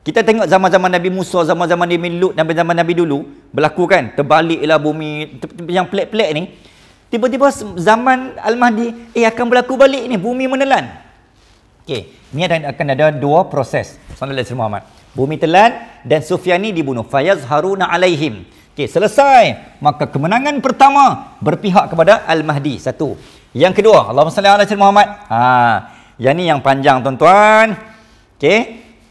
Kita tengok zaman-zaman Nabi Musa, zaman-zaman Nabi Lut, zaman-zaman Nabi dulu. Berlaku kan? Terbaliklah bumi. Yang pelik-pelik ni. Tiba-tiba zaman Al-Mahdi, eh akan berlaku balik ni. Bumi menelan. Okey. Ni akan ada dua proses. Assalamualaikum warahmatullahi wabarakatuh bumi telan dan Sufyan ni dibunuh fayazharuna alaihim okey selesai maka kemenangan pertama berpihak kepada al mahdi satu yang kedua Allahumma salli ala Muhammad ha yang ni yang panjang tuan-tuan okey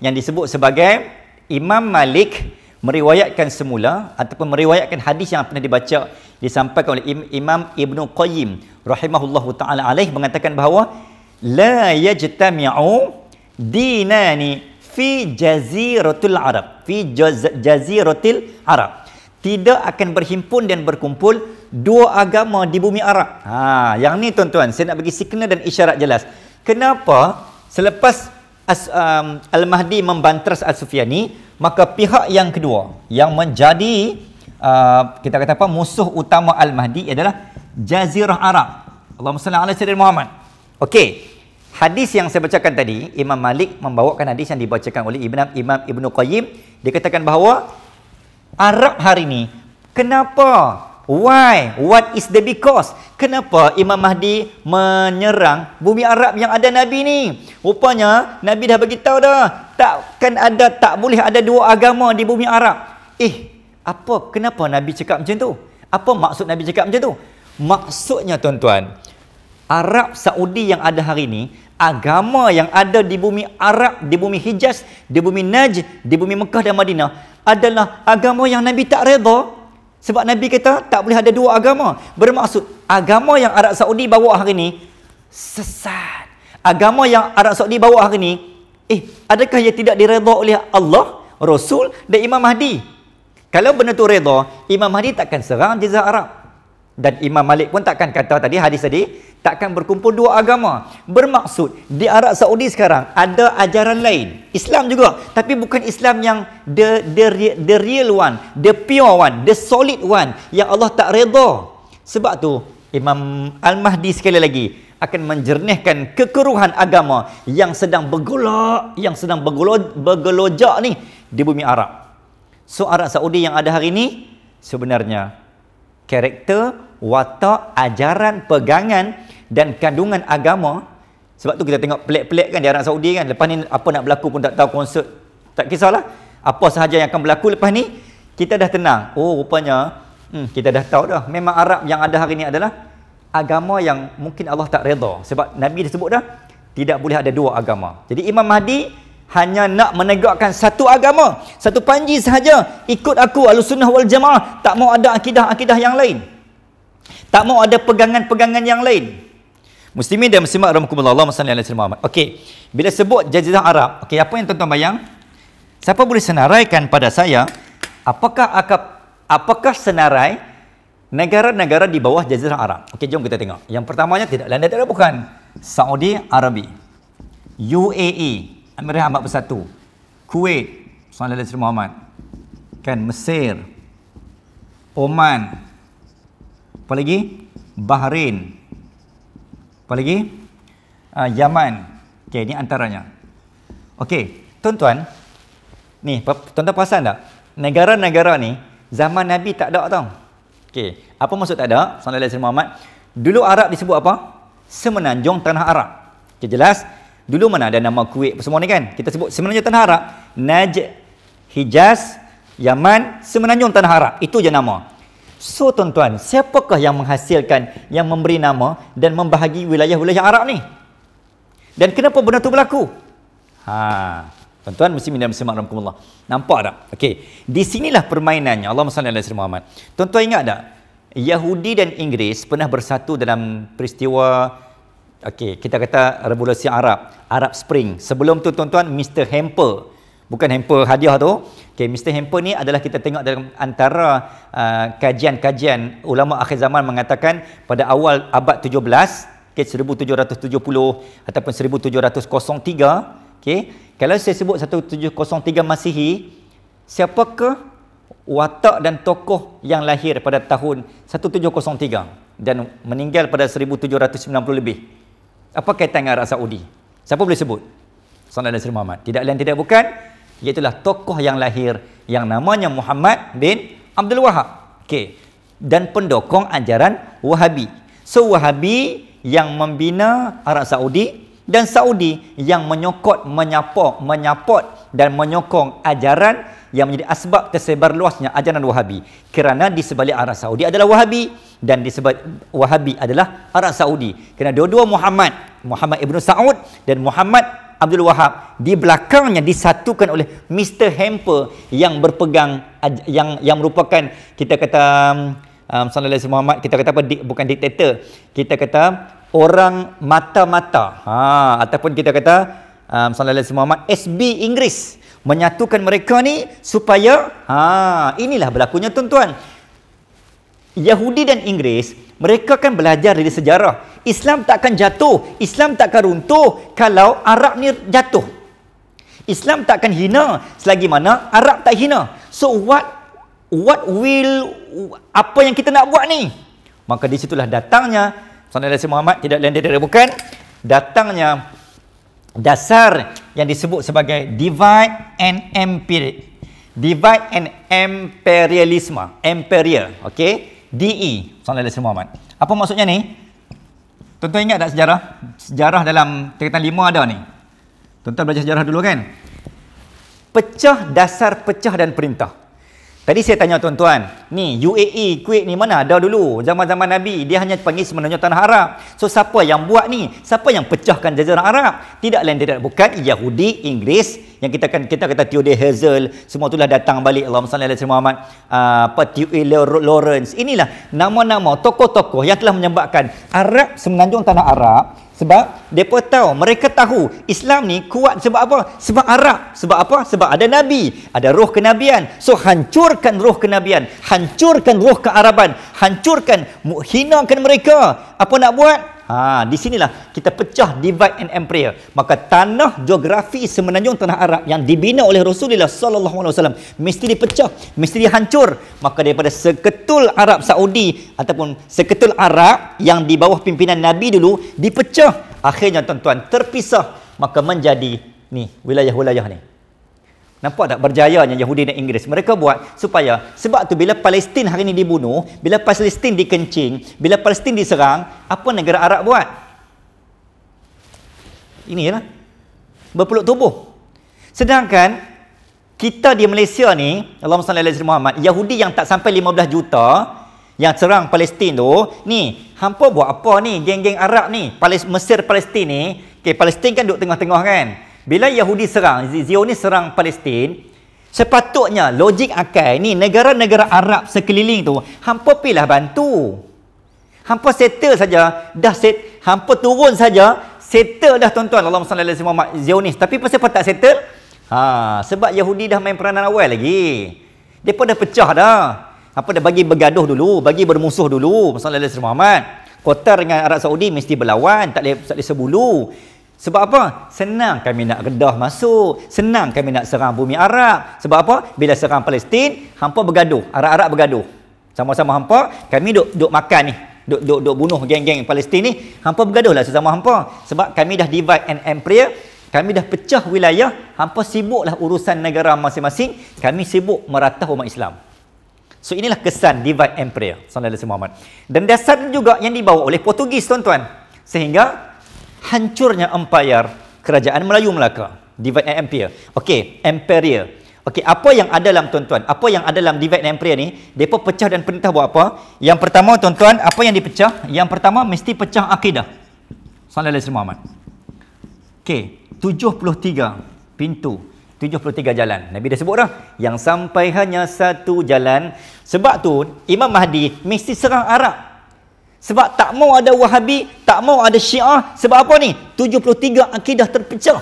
yang disebut sebagai Imam Malik meriwayatkan semula ataupun meriwayatkan hadis yang pernah dibaca disampaikan oleh Imam Ibnu Qayyim rahimahullahu taala alaih mengatakan bahawa la yajtami'u dinani fi jaziratul arab fi jaziratul arab tidak akan berhimpun dan berkumpul dua agama di bumi arab ha yang ni tuan-tuan saya nak bagi signal dan isyarat jelas kenapa selepas um, Al-Mahdi membantras Al-Sufyani maka pihak yang kedua yang menjadi uh, kita kata apa musuh utama Al-Mahdi adalah Jazirah Arab Allahumma salli ala Sayyidina Muhammad okey Hadis yang saya bacakan tadi, Imam Malik membawakan hadis yang dibacakan oleh Ibn, Imam Ibn Qayyim. Dia katakan bahawa Arab hari ini, kenapa? Why? What is the because? Kenapa Imam Mahdi menyerang bumi Arab yang ada Nabi ni? Rupanya Nabi dah beritahu dah, takkan ada tak boleh ada dua agama di bumi Arab. Eh, apa? Kenapa Nabi cakap macam tu? Apa maksud Nabi cakap macam tu? Maksudnya tuan-tuan, Arab Saudi yang ada hari ini, agama yang ada di bumi Arab, di bumi Hijaz, di bumi Najd, di bumi Mekah dan Madinah adalah agama yang Nabi tak redha. Sebab Nabi kata tak boleh ada dua agama. Bermaksud agama yang Arab Saudi bawa hari ini sesat. Agama yang Arab Saudi bawa hari ini, eh adakah ia tidak diredha oleh Allah, Rasul dan Imam Mahdi? Kalau benar tu redha, Imam Mahdi takkan serang jazirah Arab. Dan Imam Malik pun takkan kata tadi hadis tadi takkan berkumpul dua agama. Bermaksud di Arab Saudi sekarang ada ajaran lain. Islam juga tapi bukan Islam yang the the, the real one, the pure one, the solid one yang Allah tak redha. Sebab tu Imam Al-Mahdi sekali lagi akan menjernihkan kekeruhan agama yang sedang bergolak, yang sedang bergolak, bergelojak ni di bumi Arab. So Arab Saudi yang ada hari ini sebenarnya karakter, watak, ajaran, pegangan dan kandungan agama. Sebab tu kita tengok pelik-pelik kan di Arab Saudi kan. Lepas ni apa nak berlaku pun tak tahu konsert. Tak kisahlah. Apa sahaja yang akan berlaku lepas ni, kita dah tenang. Oh, rupanya hmm, kita dah tahu dah. Memang Arab yang ada hari ni adalah agama yang mungkin Allah tak redha. Sebab Nabi dah sebut dah, tidak boleh ada dua agama. Jadi Imam Mahdi hanya nak menegakkan satu agama, satu panji sahaja, ikut aku al-sunnah wal jamaah, tak mau ada akidah-akidah yang lain. Tak mau ada pegangan-pegangan yang lain. Muslimin dan muslimat rahimakumullah Allahumma salli ala sayyidina Muhammad. Okey, bila sebut jazirah Arab, okey apa yang tuan-tuan bayang? Siapa boleh senaraikan pada saya apakah akap, apakah senarai negara-negara di bawah jazirah Arab? Okey, jom kita tengok. Yang pertamanya tidak lain tidak bukan Saudi Arabi. UAE, Amerika Abad Bersatu. Kuwait, Sallallahu Alaihi Wasallam Muhammad. Kan Mesir. Oman. Apa lagi? Bahrain. Apa lagi? Uh, Yaman. Okey, ini antaranya. Okey, tuan-tuan. Ni, tuan-tuan perasan tak? Negara-negara ni, zaman Nabi tak ada tau. Okey, apa maksud tak ada? Sallallahu Alaihi Wasallam Muhammad. Dulu Arab disebut apa? Semenanjung tanah Arab. Okey, jelas? Jelas? Dulu mana ada nama Kuwait apa semua ni kan? Kita sebut semenanjung Tanah Arab, Naj, Hijaz, Yaman, semenanjung Tanah Arab. Itu je nama. So tuan-tuan, siapakah yang menghasilkan, yang memberi nama dan membahagi wilayah-wilayah Arab ni? Dan kenapa benda tu berlaku? Ha, tuan-tuan mesti minum semak rahmatullah. Nampak tak? Okey, di sinilah permainannya. Allah Subhanahu Wa Muhammad. Tuan-tuan ingat tak? Yahudi dan Inggeris pernah bersatu dalam peristiwa Okey, kita kata revolusi Arab, Arab Spring. Sebelum tu tuan-tuan, Mr. Hamper. Bukan Hamper hadiah tu. Okey, Mr. Hamper ni adalah kita tengok dalam antara uh, kajian-kajian ulama akhir zaman mengatakan pada awal abad 17, okey 1770 ataupun 1703, okey. Kalau saya sebut 1703 Masihi, siapakah watak dan tokoh yang lahir pada tahun 1703 dan meninggal pada 1790 lebih? Apa kaitan dengan Arab Saudi? Siapa boleh sebut? dan alaihi Muhammad. Tidak lain tidak bukan Iaitulah tokoh yang lahir yang namanya Muhammad bin Abdul Wahab. Okey. Dan pendokong ajaran Wahabi. So Wahabi yang membina Arab Saudi dan Saudi yang menyokot, menyapot, menyapot dan menyokong ajaran yang menjadi asbab tersebar luasnya ajaran Wahabi kerana di sebalik arah Saudi adalah Wahabi dan di sebalik Wahabi adalah arah Saudi kerana dua-dua Muhammad Muhammad Ibn Saud dan Muhammad Abdul Wahab di belakangnya disatukan oleh Mr. Hamper yang berpegang yang yang merupakan kita kata um, Sallallahu Alaihi Muhammad kita kata apa di, bukan diktator kita kata orang mata-mata ha ataupun kita kata um, Sallallahu Alaihi Muhammad SB Inggris menyatukan mereka ni supaya ha inilah berlakunya tuan-tuan Yahudi dan Inggeris mereka kan belajar dari sejarah Islam takkan jatuh Islam takkan runtuh kalau Arab ni jatuh Islam takkan hina selagi mana Arab tak hina so what what will apa yang kita nak buat ni maka di situlah datangnya Sunan Muhammad tidak lain daripada bukan datangnya dasar yang disebut sebagai divide and empire divide and imperialism imperial okey DE soalan dari Muhammad apa maksudnya ni tuan-tuan ingat tak sejarah sejarah dalam tingkatan 5 ada ni tuan-tuan belajar sejarah dulu kan pecah dasar pecah dan perintah Tadi saya tanya tuan-tuan, ni e UAE, Kuwait ni mana ada dulu zaman-zaman Nabi, dia hanya panggil sebenarnya tanah Arab. So siapa yang buat ni? Siapa yang pecahkan jajaran Arab? Tidak lain tidak bukan Yahudi, Inggeris yang kita kan kita kata Theodore Hazel semua itulah datang balik Allah sallallahu alaihi wasallam Muhammad, uh, apa Theodore Lawrence. Inilah nama-nama tokoh-tokoh yang telah menyebabkan Arab semenanjung tanah Arab sebab mereka tahu, mereka tahu Islam ni kuat sebab apa? Sebab Arab. Sebab apa? Sebab ada Nabi. Ada roh kenabian. So, hancurkan roh kenabian. Hancurkan roh kearaban. Hancurkan, hinakan mereka. Apa nak buat? Ha, di sinilah kita pecah divide and empire. Maka tanah geografi semenanjung tanah Arab yang dibina oleh Rasulullah sallallahu alaihi wasallam mesti dipecah, mesti dihancur. Maka daripada seketul Arab Saudi ataupun seketul Arab yang di bawah pimpinan Nabi dulu dipecah, akhirnya tuan-tuan terpisah maka menjadi ni wilayah-wilayah ni. Nampak tak berjaya berjayanya Yahudi dan Inggeris? Mereka buat supaya sebab tu bila Palestin hari ini dibunuh, bila Palestin dikencing, bila Palestin diserang, apa negara Arab buat? Ini lah. Berpeluk tubuh. Sedangkan kita di Malaysia ni, Allahumma salli alaihi Muhammad, Yahudi yang tak sampai 15 juta yang serang Palestin tu, ni hampa buat apa ni geng-geng Arab ni? Palestin Mesir Palestin ni, okay, Palestin kan duduk tengah-tengah kan? Bila Yahudi serang, Zionis serang Palestin, sepatutnya logik akal ni negara-negara Arab sekeliling tu hampa pilah bantu. Hampa settle saja, dah set, hampa turun saja, settle dah tuan-tuan Allah Subhanahu Muhammad Zionis. Tapi pasal tak settle? Ha, sebab Yahudi dah main peranan awal lagi. Depa dah pecah dah. Apa dah bagi bergaduh dulu, bagi bermusuh dulu Masalah Allah Muhammad. Qatar dengan Arab Saudi mesti berlawan, tak boleh tak boleh sebulu. Sebab apa? Senang kami nak redah masuk. Senang kami nak serang bumi Arab. Sebab apa? Bila serang Palestin, hampa bergaduh. Arab-Arab bergaduh. Sama-sama hampa, kami duk duk makan ni. Duk duk duk bunuh geng-geng Palestin ni. Hampa lah, sesama hampa. Sebab kami dah divide and empire. Kami dah pecah wilayah. Hampa sibuklah urusan negara masing-masing. Kami sibuk meratah umat Islam. So inilah kesan divide empire. Sallallahu alaihi Dan dasar juga yang dibawa oleh Portugis tuan-tuan. Sehingga hancurnya Empire kerajaan Melayu Melaka divide and empire okey empire okey apa yang ada dalam tuan-tuan apa yang ada dalam divide and empire ni depa pecah dan perintah buat apa yang pertama tuan-tuan apa yang dipecah yang pertama mesti pecah akidah sallallahu alaihi wasallam okey 73 pintu 73 jalan. Nabi dah sebut dah. Yang sampai hanya satu jalan. Sebab tu Imam Mahdi mesti serang Arab. Sebab tak mau ada wahabi, tak mau ada syiah. Sebab apa ni? 73 akidah terpecah.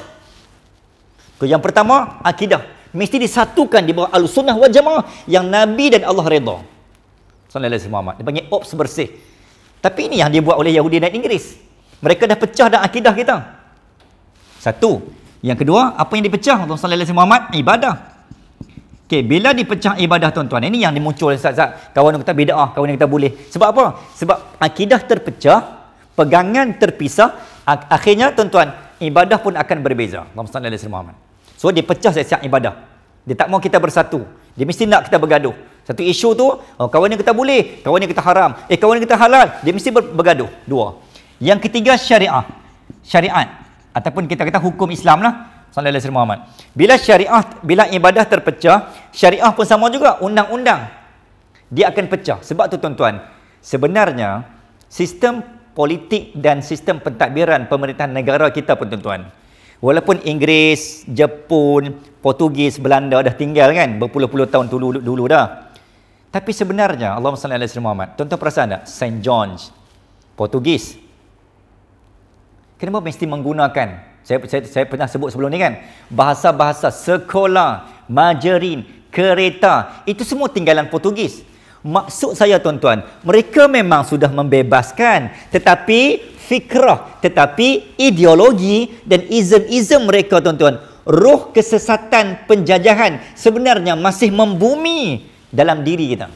Yang pertama, akidah. Mesti disatukan di bawah al-sunnah wa jamaah yang Nabi dan Allah redha. Sallallahu alaihi Muhammad. Dia panggil ops bersih. Tapi ini yang dia buat oleh Yahudi dan Inggeris. Mereka dah pecah dah akidah kita. Satu. Yang kedua, apa yang dipecah? Sallallahu alaihi Muhammad, ibadah. Okey, bila dipecah ibadah tuan-tuan, ini yang dimuncul Ustaz-Ustaz. Kawan kita bida'ah, kawan kita boleh. Sebab apa? Sebab akidah terpecah, pegangan terpisah, ak- akhirnya tuan-tuan, ibadah pun akan berbeza. Alhamdulillah, Sri Muhammad. So, dia pecah setiap ibadah. Dia tak mau kita bersatu. Dia mesti nak kita bergaduh. Satu isu tu, oh, kawan yang kita boleh, kawan yang kita haram. Eh, kawan yang kita halal. Dia mesti ber- bergaduh. Dua. Yang ketiga, syariah. Syariat. Ataupun kita kata hukum Islam lah. Sallallahu alaihi wasallam Muhammad. Bila syariah bila ibadah terpecah, syariah pun sama juga, undang-undang dia akan pecah. Sebab tu tuan-tuan, sebenarnya sistem politik dan sistem pentadbiran pemerintahan negara kita pun tuan-tuan. Walaupun Inggeris, Jepun, Portugis, Belanda dah tinggal kan berpuluh-puluh tahun dulu dulu dah. Tapi sebenarnya Allah SWT alaihi wasallam Muhammad, tuan-tuan perasan tak? St. John's Portugis. Kenapa mesti menggunakan saya, saya, saya pernah sebut sebelum ni kan bahasa-bahasa sekolah majerin kereta itu semua tinggalan portugis maksud saya tuan-tuan mereka memang sudah membebaskan tetapi fikrah tetapi ideologi dan ism-ism mereka tuan-tuan ruh kesesatan penjajahan sebenarnya masih membumi dalam diri kita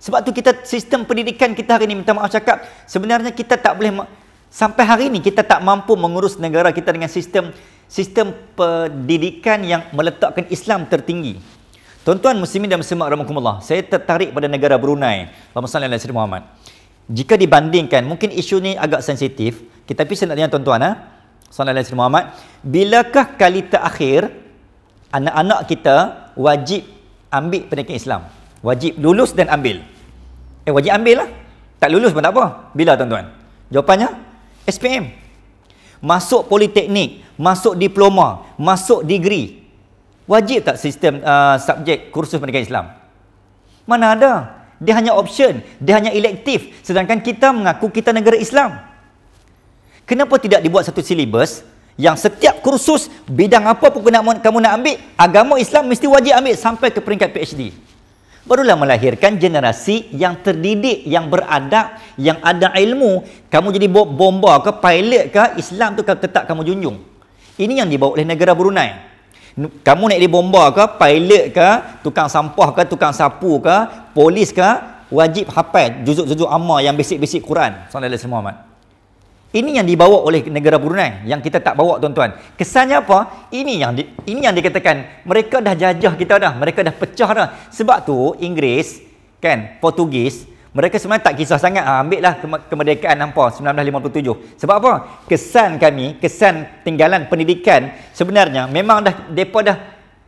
sebab tu kita sistem pendidikan kita hari ini minta maaf cakap sebenarnya kita tak boleh Sampai hari ini kita tak mampu mengurus negara kita dengan sistem sistem pendidikan yang meletakkan Islam tertinggi. Tuan-tuan muslimin dan muslimat rahimakumullah, saya tertarik pada negara Brunei. Allahumma salli ala sayyidina Muhammad. Jika dibandingkan mungkin isu ni agak sensitif, kita pergi saya nak tanya tuan-tuan ah. Ha? Salam alaikum Muhammad. Bilakah kali terakhir anak-anak kita wajib ambil pendidikan Islam? Wajib lulus dan ambil. Eh wajib ambil lah. Tak lulus pun tak apa. Bila tuan-tuan? Jawapannya SPM masuk politeknik masuk diploma masuk degree wajib tak sistem uh, subjek kursus pendidikan Islam mana ada dia hanya option dia hanya elektif sedangkan kita mengaku kita negara Islam kenapa tidak dibuat satu silibus yang setiap kursus bidang apa pun kamu nak ambil agama Islam mesti wajib ambil sampai ke peringkat PhD Barulah melahirkan generasi yang terdidik, yang beradab, yang ada ilmu. Kamu jadi bomba ke, pilot ke, Islam tu tetap kamu junjung. Ini yang dibawa oleh negara Brunei. Kamu nak jadi bomba ke, pilot ke, tukang sampah ke, tukang sapu ke, polis ke, wajib hafal juzuk-juzuk amal yang bisik-bisik Quran. Assalamualaikum warahmatullahi wabarakatuh. Ini yang dibawa oleh negara Brunei yang kita tak bawa tuan-tuan. Kesannya apa? Ini yang di, ini yang dikatakan mereka dah jajah kita dah, mereka dah pecah dah. Sebab tu Inggeris kan, Portugis, mereka sebenarnya tak kisah sangat ah, ambil lah kemerdekaan hangpa 1957. Sebab apa? Kesan kami, kesan tinggalan pendidikan sebenarnya memang dah depa dah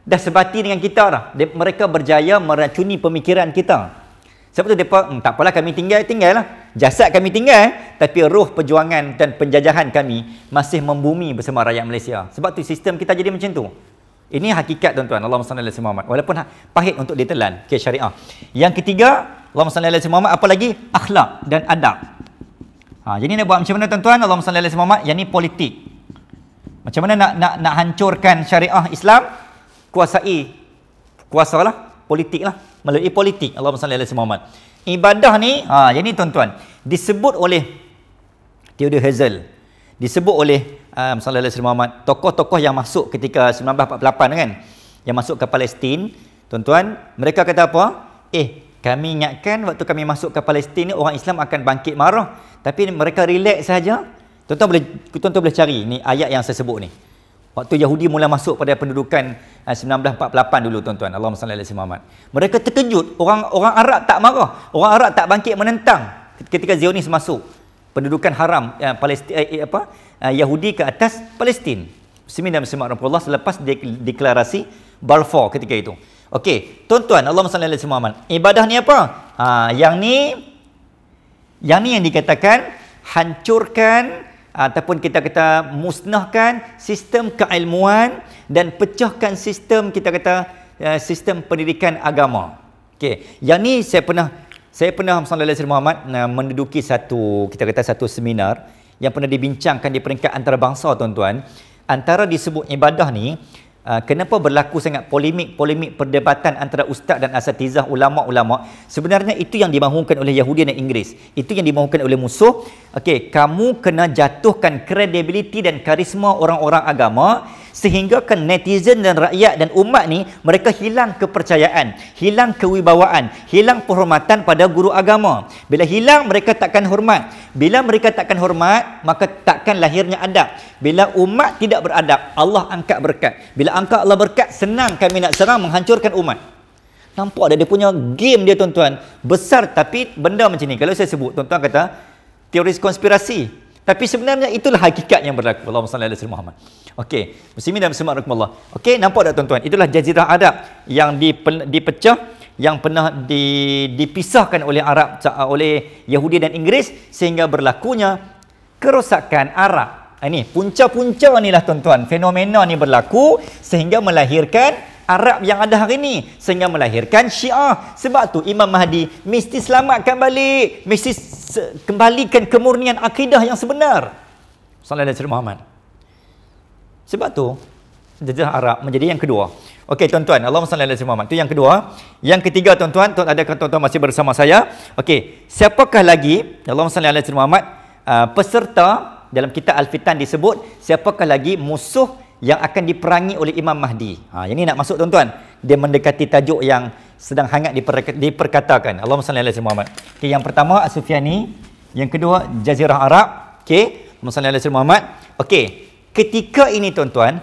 dah sebati dengan kita dah. mereka berjaya meracuni pemikiran kita. Sebab tu mereka, hmm, tak apalah kami tinggal, tinggal lah Jasad kami tinggal, tapi roh perjuangan dan penjajahan kami masih membumi bersama rakyat Malaysia. Sebab tu sistem kita jadi macam tu. Ini hakikat tuan-tuan. Allahumma salli alaihi wasallam. Walaupun ha- pahit untuk ditelan, ke syariah. Yang ketiga, Allahumma salli alaihi apa lagi? Akhlak dan adab. Ha, jadi nak buat macam mana tuan-tuan? Allahumma salli alaihi yang ni politik. Macam mana nak nak nak hancurkan syariah Islam? Kuasai kuasalah politik lah melalui politik Allah SWT Alaihi Muhammad ibadah ni ha jadi tuan-tuan disebut oleh Theodor Hazel, disebut oleh um, Sallallahu Alaihi Muhammad tokoh-tokoh yang masuk ketika 1948 kan yang masuk ke Palestin tuan-tuan mereka kata apa eh kami ingatkan waktu kami masuk ke Palestin ni orang Islam akan bangkit marah tapi mereka relax saja tuan-tuan boleh tuan-tuan boleh cari ni ayat yang saya sebut ni Waktu Yahudi mula masuk pada pendudukan 1948 eh, dulu tuan-tuan. Allahumma salli alaihi Muhammad. Mereka terkejut. Orang orang Arab tak marah. Orang Arab tak bangkit menentang ketika Zionis masuk. Pendudukan haram ya, eh, Palestin eh, eh, apa Yahudi ke atas Palestin. Bismillahirrahmanirrahim. Allah selepas deklarasi Balfour ketika itu. Okey, tuan-tuan, Allahumma salli alaihi Muhammad. Ibadah ni apa? Ha, yang ni yang ni yang dikatakan hancurkan ataupun kita kata musnahkan sistem keilmuan dan pecahkan sistem kita kata eh, sistem pendidikan agama. Okey, yang ni saya pernah saya pernah Muhammad Sallallahu Muhammad eh, menduduki satu kita kata satu seminar yang pernah dibincangkan di peringkat antarabangsa tuan-tuan. Antara disebut ibadah ni, Ah, kenapa berlaku sangat polemik-polemik perdebatan antara ustaz dan asatizah ulama-ulama sebenarnya itu yang dimahukan oleh Yahudi dan Inggeris itu yang dimahukan oleh musuh okey kamu kena jatuhkan kredibiliti dan karisma orang-orang agama Sehingga kan netizen dan rakyat dan umat ni mereka hilang kepercayaan, hilang kewibawaan, hilang penghormatan pada guru agama. Bila hilang mereka takkan hormat. Bila mereka takkan hormat, maka takkan lahirnya adab. Bila umat tidak beradab, Allah angkat berkat. Bila angkat Allah berkat, senang kami nak serang menghancurkan umat. Nampak dah dia punya game dia tuan-tuan. Besar tapi benda macam ni. Kalau saya sebut, tuan-tuan kata teori konspirasi. Tapi sebenarnya itulah hakikat yang berlaku. Allahumma salli ala sallallahu Muhammad. Okey, muslimin dan muslimat rahimakumullah. Okey, nampak tak tuan-tuan? Itulah jazirah Arab yang dipecah yang pernah dipisahkan oleh Arab ah, oleh Yahudi dan Inggeris sehingga berlakunya kerosakan Arab. Ah, ini punca-punca inilah tuan-tuan. Fenomena ni berlaku sehingga melahirkan Arab yang ada hari ini sehingga melahirkan Syiah. Sebab tu Imam Mahdi mesti selamatkan balik, mesti kembalikan kemurnian akidah yang sebenar. Sallallahu alaihi wasallam. Muhammad. Sebab tu jajah Arab menjadi yang kedua. Okey tuan-tuan, Allahumma salli ala Muhammad. Tu yang kedua. Yang ketiga tuan-tuan, tuan ada tuan-tuan masih bersama saya. Okey, siapakah lagi Allahumma salli ala Muhammad uh, peserta dalam kitab Al-Fitan disebut siapakah lagi musuh yang akan diperangi oleh Imam Mahdi. Ha, yang ini nak masuk tuan-tuan. Dia mendekati tajuk yang sedang hangat diper- diperkatakan. Allahumma salli alaihi Muhammad. Okay, yang pertama as Asufiani, yang kedua Jazirah Arab. Okey, Allahumma salli alaihi Muhammad. Okey, ketika ini tuan-tuan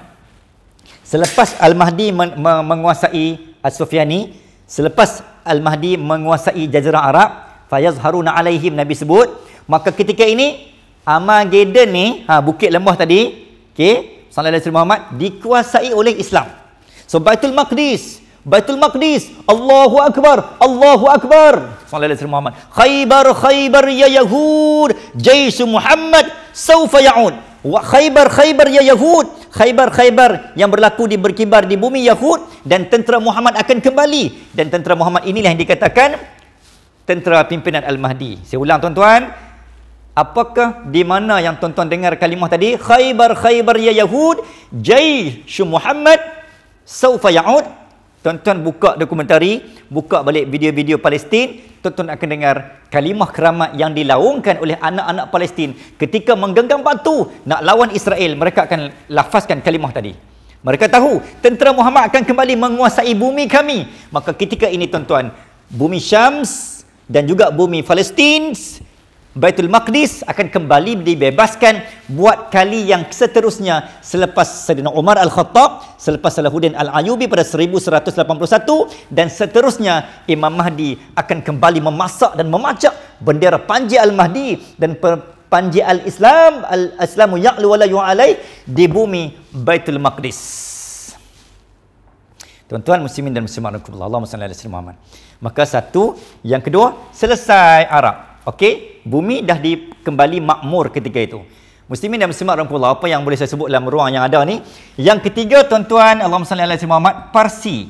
selepas Al Mahdi men- men- menguasai Asufiani, selepas Al Mahdi menguasai Jazirah Arab, fayazharuna alaihim Nabi sebut, maka ketika ini Amageddon ni, ha, Bukit Lembah tadi, okey, Salah Nabi Muhammad dikuasai oleh Islam. So Baitul Maqdis, Baitul Maqdis, Allahu Akbar, Allahu Akbar. Salah Nabi Muhammad. Khaybar, Khaybar ya Yahud, Jaisu Muhammad saufa ya'un. Wa Khaybar, Khaybar ya Yahud, Khaybar, Khaybar yang berlaku di berkibar di bumi Yahud dan tentera Muhammad akan kembali dan tentera Muhammad inilah yang dikatakan tentera pimpinan Al-Mahdi. Saya ulang tuan-tuan, Apakah di mana yang tuan-tuan dengar kalimah tadi? Khaybar khaybar ya Yahud, jaisy Muhammad saufa ya'ud. Tuan-tuan buka dokumentari, buka balik video-video Palestin, tuan-tuan akan dengar kalimah keramat yang dilaungkan oleh anak-anak Palestin ketika menggenggam batu nak lawan Israel, mereka akan lafazkan kalimah tadi. Mereka tahu tentera Muhammad akan kembali menguasai bumi kami. Maka ketika ini tuan-tuan, bumi Syams dan juga bumi Palestine Baitul Maqdis akan kembali dibebaskan buat kali yang seterusnya selepas Sayyidina Umar Al-Khattab, selepas Salahuddin al Ayyubi pada 1181 dan seterusnya Imam Mahdi akan kembali memasak dan memacak bendera Panji Al-Mahdi dan Panji Al-Islam, Al-Islamu ya'lu wa la yu'alai di bumi Baitul Maqdis. Tuan-tuan muslimin dan muslimat Allah Allahumma salli ala Muhammad. Maka satu, yang kedua, selesai Arab. Okey, bumi dah dikembali makmur ketika itu. Muslimin dan muslimat rahimakumullah, apa yang boleh saya sebut dalam ruang yang ada ni? Yang ketiga tuan-tuan, Allahumma salli ala Muhammad, Parsi.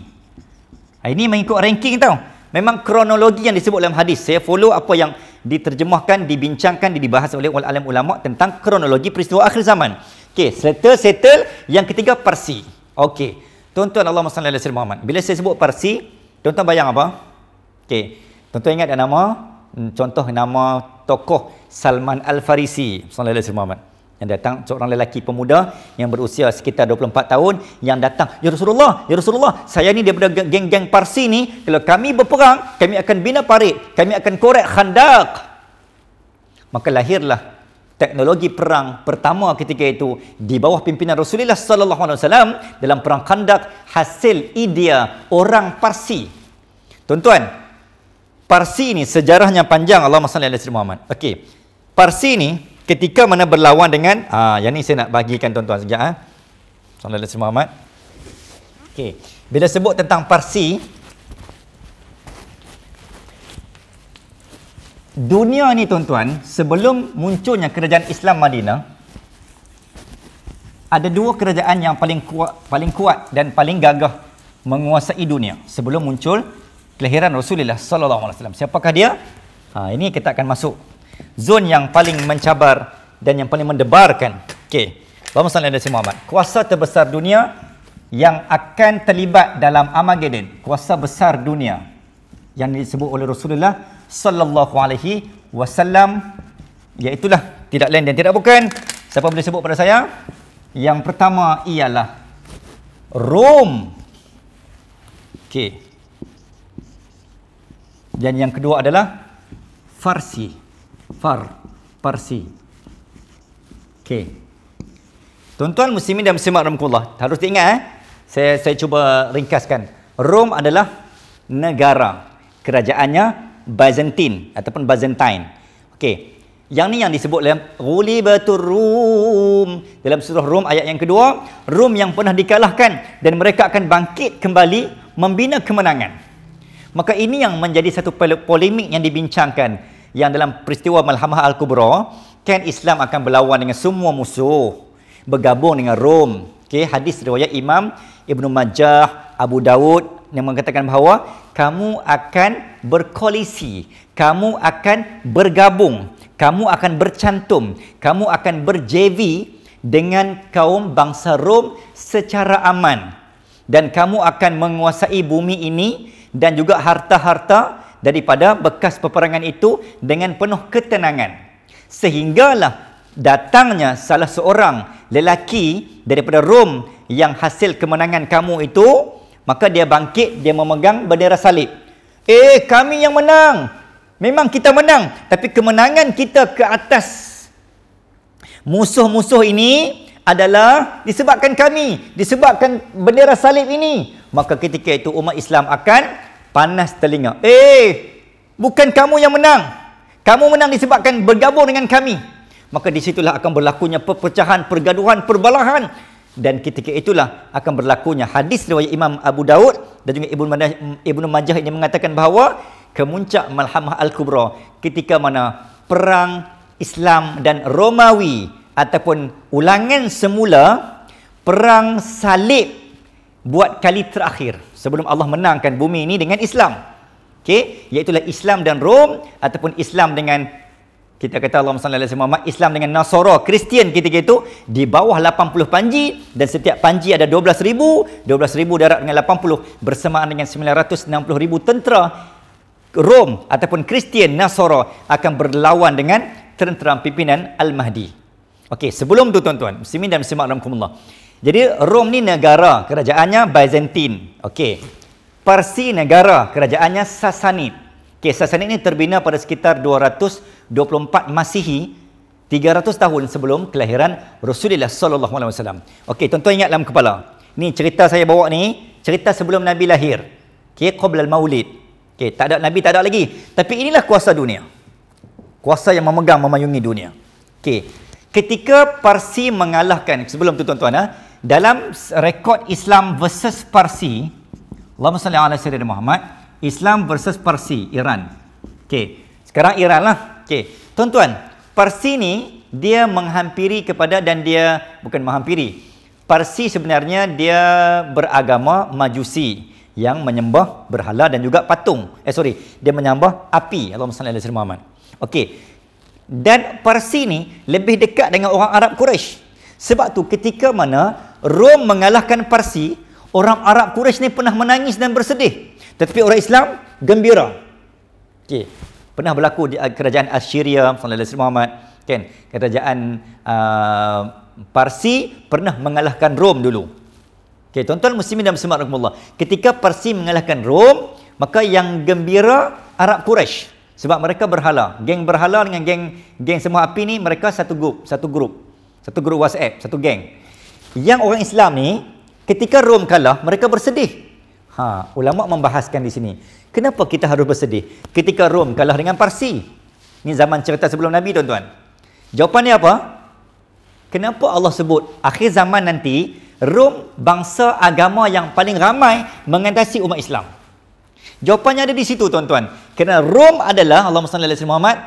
Ha, ini mengikut ranking tau. Memang kronologi yang disebut dalam hadis. Saya follow apa yang diterjemahkan, dibincangkan, dibahas oleh ulama ulama tentang kronologi peristiwa akhir zaman. Okey, settle settle yang ketiga Parsi. Okey. Tuan-tuan Allahumma salli ala Muhammad. Bila saya sebut Parsi, tuan-tuan bayang apa? Okey. Tuan-tuan ingat ada nama Hmm, contoh nama tokoh Salman Al-Farisi Sallallahu Alaihi Wasallam yang datang seorang lelaki pemuda yang berusia sekitar 24 tahun yang datang Ya Rasulullah, Ya Rasulullah saya ni daripada geng-geng Parsi ni kalau kami berperang, kami akan bina parit kami akan korek khandak maka lahirlah teknologi perang pertama ketika itu di bawah pimpinan Rasulullah sallallahu alaihi wasallam dalam perang Khandak hasil idea orang Parsi. Tuan-tuan, Parsi ni sejarahnya panjang Allahumma salli ala Sayyidina Muhammad. Okey. Parsi ni ketika mana berlawan dengan ah yang ni saya nak bagikan tuan-tuan sekejap ah. Ha? Salli ala Muhammad. Okey. Bila sebut tentang Parsi Dunia ni tuan-tuan, sebelum munculnya kerajaan Islam Madinah, ada dua kerajaan yang paling kuat, paling kuat dan paling gagah menguasai dunia sebelum muncul kelahiran Rasulullah sallallahu alaihi wasallam. Siapakah dia? Ha ini kita akan masuk zon yang paling mencabar dan yang paling mendebarkan. Okey. Bapa Sallallahu alaihi Muhammad. Kuasa terbesar dunia yang akan terlibat dalam Armageddon. Kuasa besar dunia yang disebut oleh Rasulullah sallallahu alaihi wasallam iaitu lah tidak lain dan tidak bukan siapa boleh sebut pada saya? Yang pertama ialah Rom. Okey. Dan yang kedua adalah Farsi. Far. Farsi. Okey. Tuan-tuan muslimin dan muslimat rahmatullah. Harus diingat eh. Saya saya cuba ringkaskan. Rom adalah negara. Kerajaannya Byzantine ataupun Byzantine. Okey. Yang ni yang disebut dalam Ghulibatur Rum. Dalam surah Rum ayat yang kedua, Rum yang pernah dikalahkan dan mereka akan bangkit kembali membina kemenangan. Maka ini yang menjadi satu polemik yang dibincangkan yang dalam peristiwa Malhamah Al-Kubra, kan Islam akan berlawan dengan semua musuh bergabung dengan Rom. Okey, hadis riwayat Imam Ibn Majah, Abu Dawud yang mengatakan bahawa kamu akan berkoalisi, kamu akan bergabung, kamu akan bercantum, kamu akan berjv dengan kaum bangsa Rom secara aman dan kamu akan menguasai bumi ini dan juga harta-harta daripada bekas peperangan itu dengan penuh ketenangan. Sehinggalah datangnya salah seorang lelaki daripada Rom yang hasil kemenangan kamu itu, maka dia bangkit, dia memegang bendera salib. Eh, kami yang menang. Memang kita menang, tapi kemenangan kita ke atas musuh-musuh ini adalah disebabkan kami, disebabkan bendera salib ini maka ketika itu umat Islam akan panas telinga. Eh, bukan kamu yang menang. Kamu menang disebabkan bergabung dengan kami. Maka di situlah akan berlakunya perpecahan, pergaduhan, perbalahan dan ketika itulah akan berlakunya hadis riwayat Imam Abu Daud dan juga Ibnu Majah, Ibn Majah ini mengatakan bahawa kemuncak Malhamah Al-Kubra ketika mana perang Islam dan Romawi ataupun ulangan semula perang salib buat kali terakhir sebelum Allah menangkan bumi ini dengan Islam. Okey, iaitu lah Islam dan Rom ataupun Islam dengan kita kata Allah Subhanahu wa taala Islam dengan Nasara Kristian ketika gitu di bawah 80 panji dan setiap panji ada 12000 12000 darab dengan 80 bersamaan dengan 960000 tentera Rom ataupun Kristian Nasara akan berlawan dengan tentera pimpinan Al Mahdi. Okey, sebelum tu tuan-tuan, muslimin dan muslimat rahimakumullah. -tuan, jadi Rom ni negara, kerajaannya Byzantine. Okey. Parsi negara, kerajaannya Sasanid. Okey, Sasanid ni terbina pada sekitar 224 Masihi, 300 tahun sebelum kelahiran Rasulullah sallallahu alaihi wasallam. Okey, tuan-tuan ingat dalam kepala. Ni cerita saya bawa ni, cerita sebelum Nabi lahir. Okey, qabla al-maulid. Okay, tak ada Nabi, tak ada lagi. Tapi inilah kuasa dunia. Kuasa yang memegang memayungi dunia. Okay, Ketika Parsi mengalahkan sebelum tu tuan-tuan ah, dalam rekod Islam versus Parsi Allahumma salli ala sayyidina Muhammad Islam versus Parsi Iran Okay, sekarang Iran lah Okay, tuan-tuan Parsi ni dia menghampiri kepada dan dia bukan menghampiri Parsi sebenarnya dia beragama Majusi yang menyembah berhala dan juga patung. Eh sorry, dia menyembah api. Allahumma salli ala sayyidina Muhammad. Okey. Dan Parsi ni lebih dekat dengan orang Arab Quraisy. Sebab tu ketika mana Rom mengalahkan Parsi, orang Arab Quraisy ni pernah menangis dan bersedih. Tetapi orang Islam gembira. Okey. Pernah berlaku di ah, kerajaan Assyria, Sallallahu Alaihi Muhammad, kan? Kerajaan uh, Parsi pernah mengalahkan Rom dulu. Okey, tuan-tuan muslimin dan muslimat rahimakumullah. Ketika Parsi mengalahkan Rom, maka yang gembira Arab Quraisy sebab mereka berhala. Geng berhala dengan geng geng semua api ni mereka satu grup, satu grup. Satu grup WhatsApp, satu geng yang orang Islam ni ketika Rom kalah mereka bersedih. Ha, ulama membahaskan di sini. Kenapa kita harus bersedih ketika Rom kalah dengan Parsi? Ini zaman cerita sebelum Nabi tuan-tuan. Jawapannya apa? Kenapa Allah sebut akhir zaman nanti Rom bangsa agama yang paling ramai mengatasi umat Islam? Jawapannya ada di situ tuan-tuan. Kerana Rom adalah Allah Subhanahu Wa Muhammad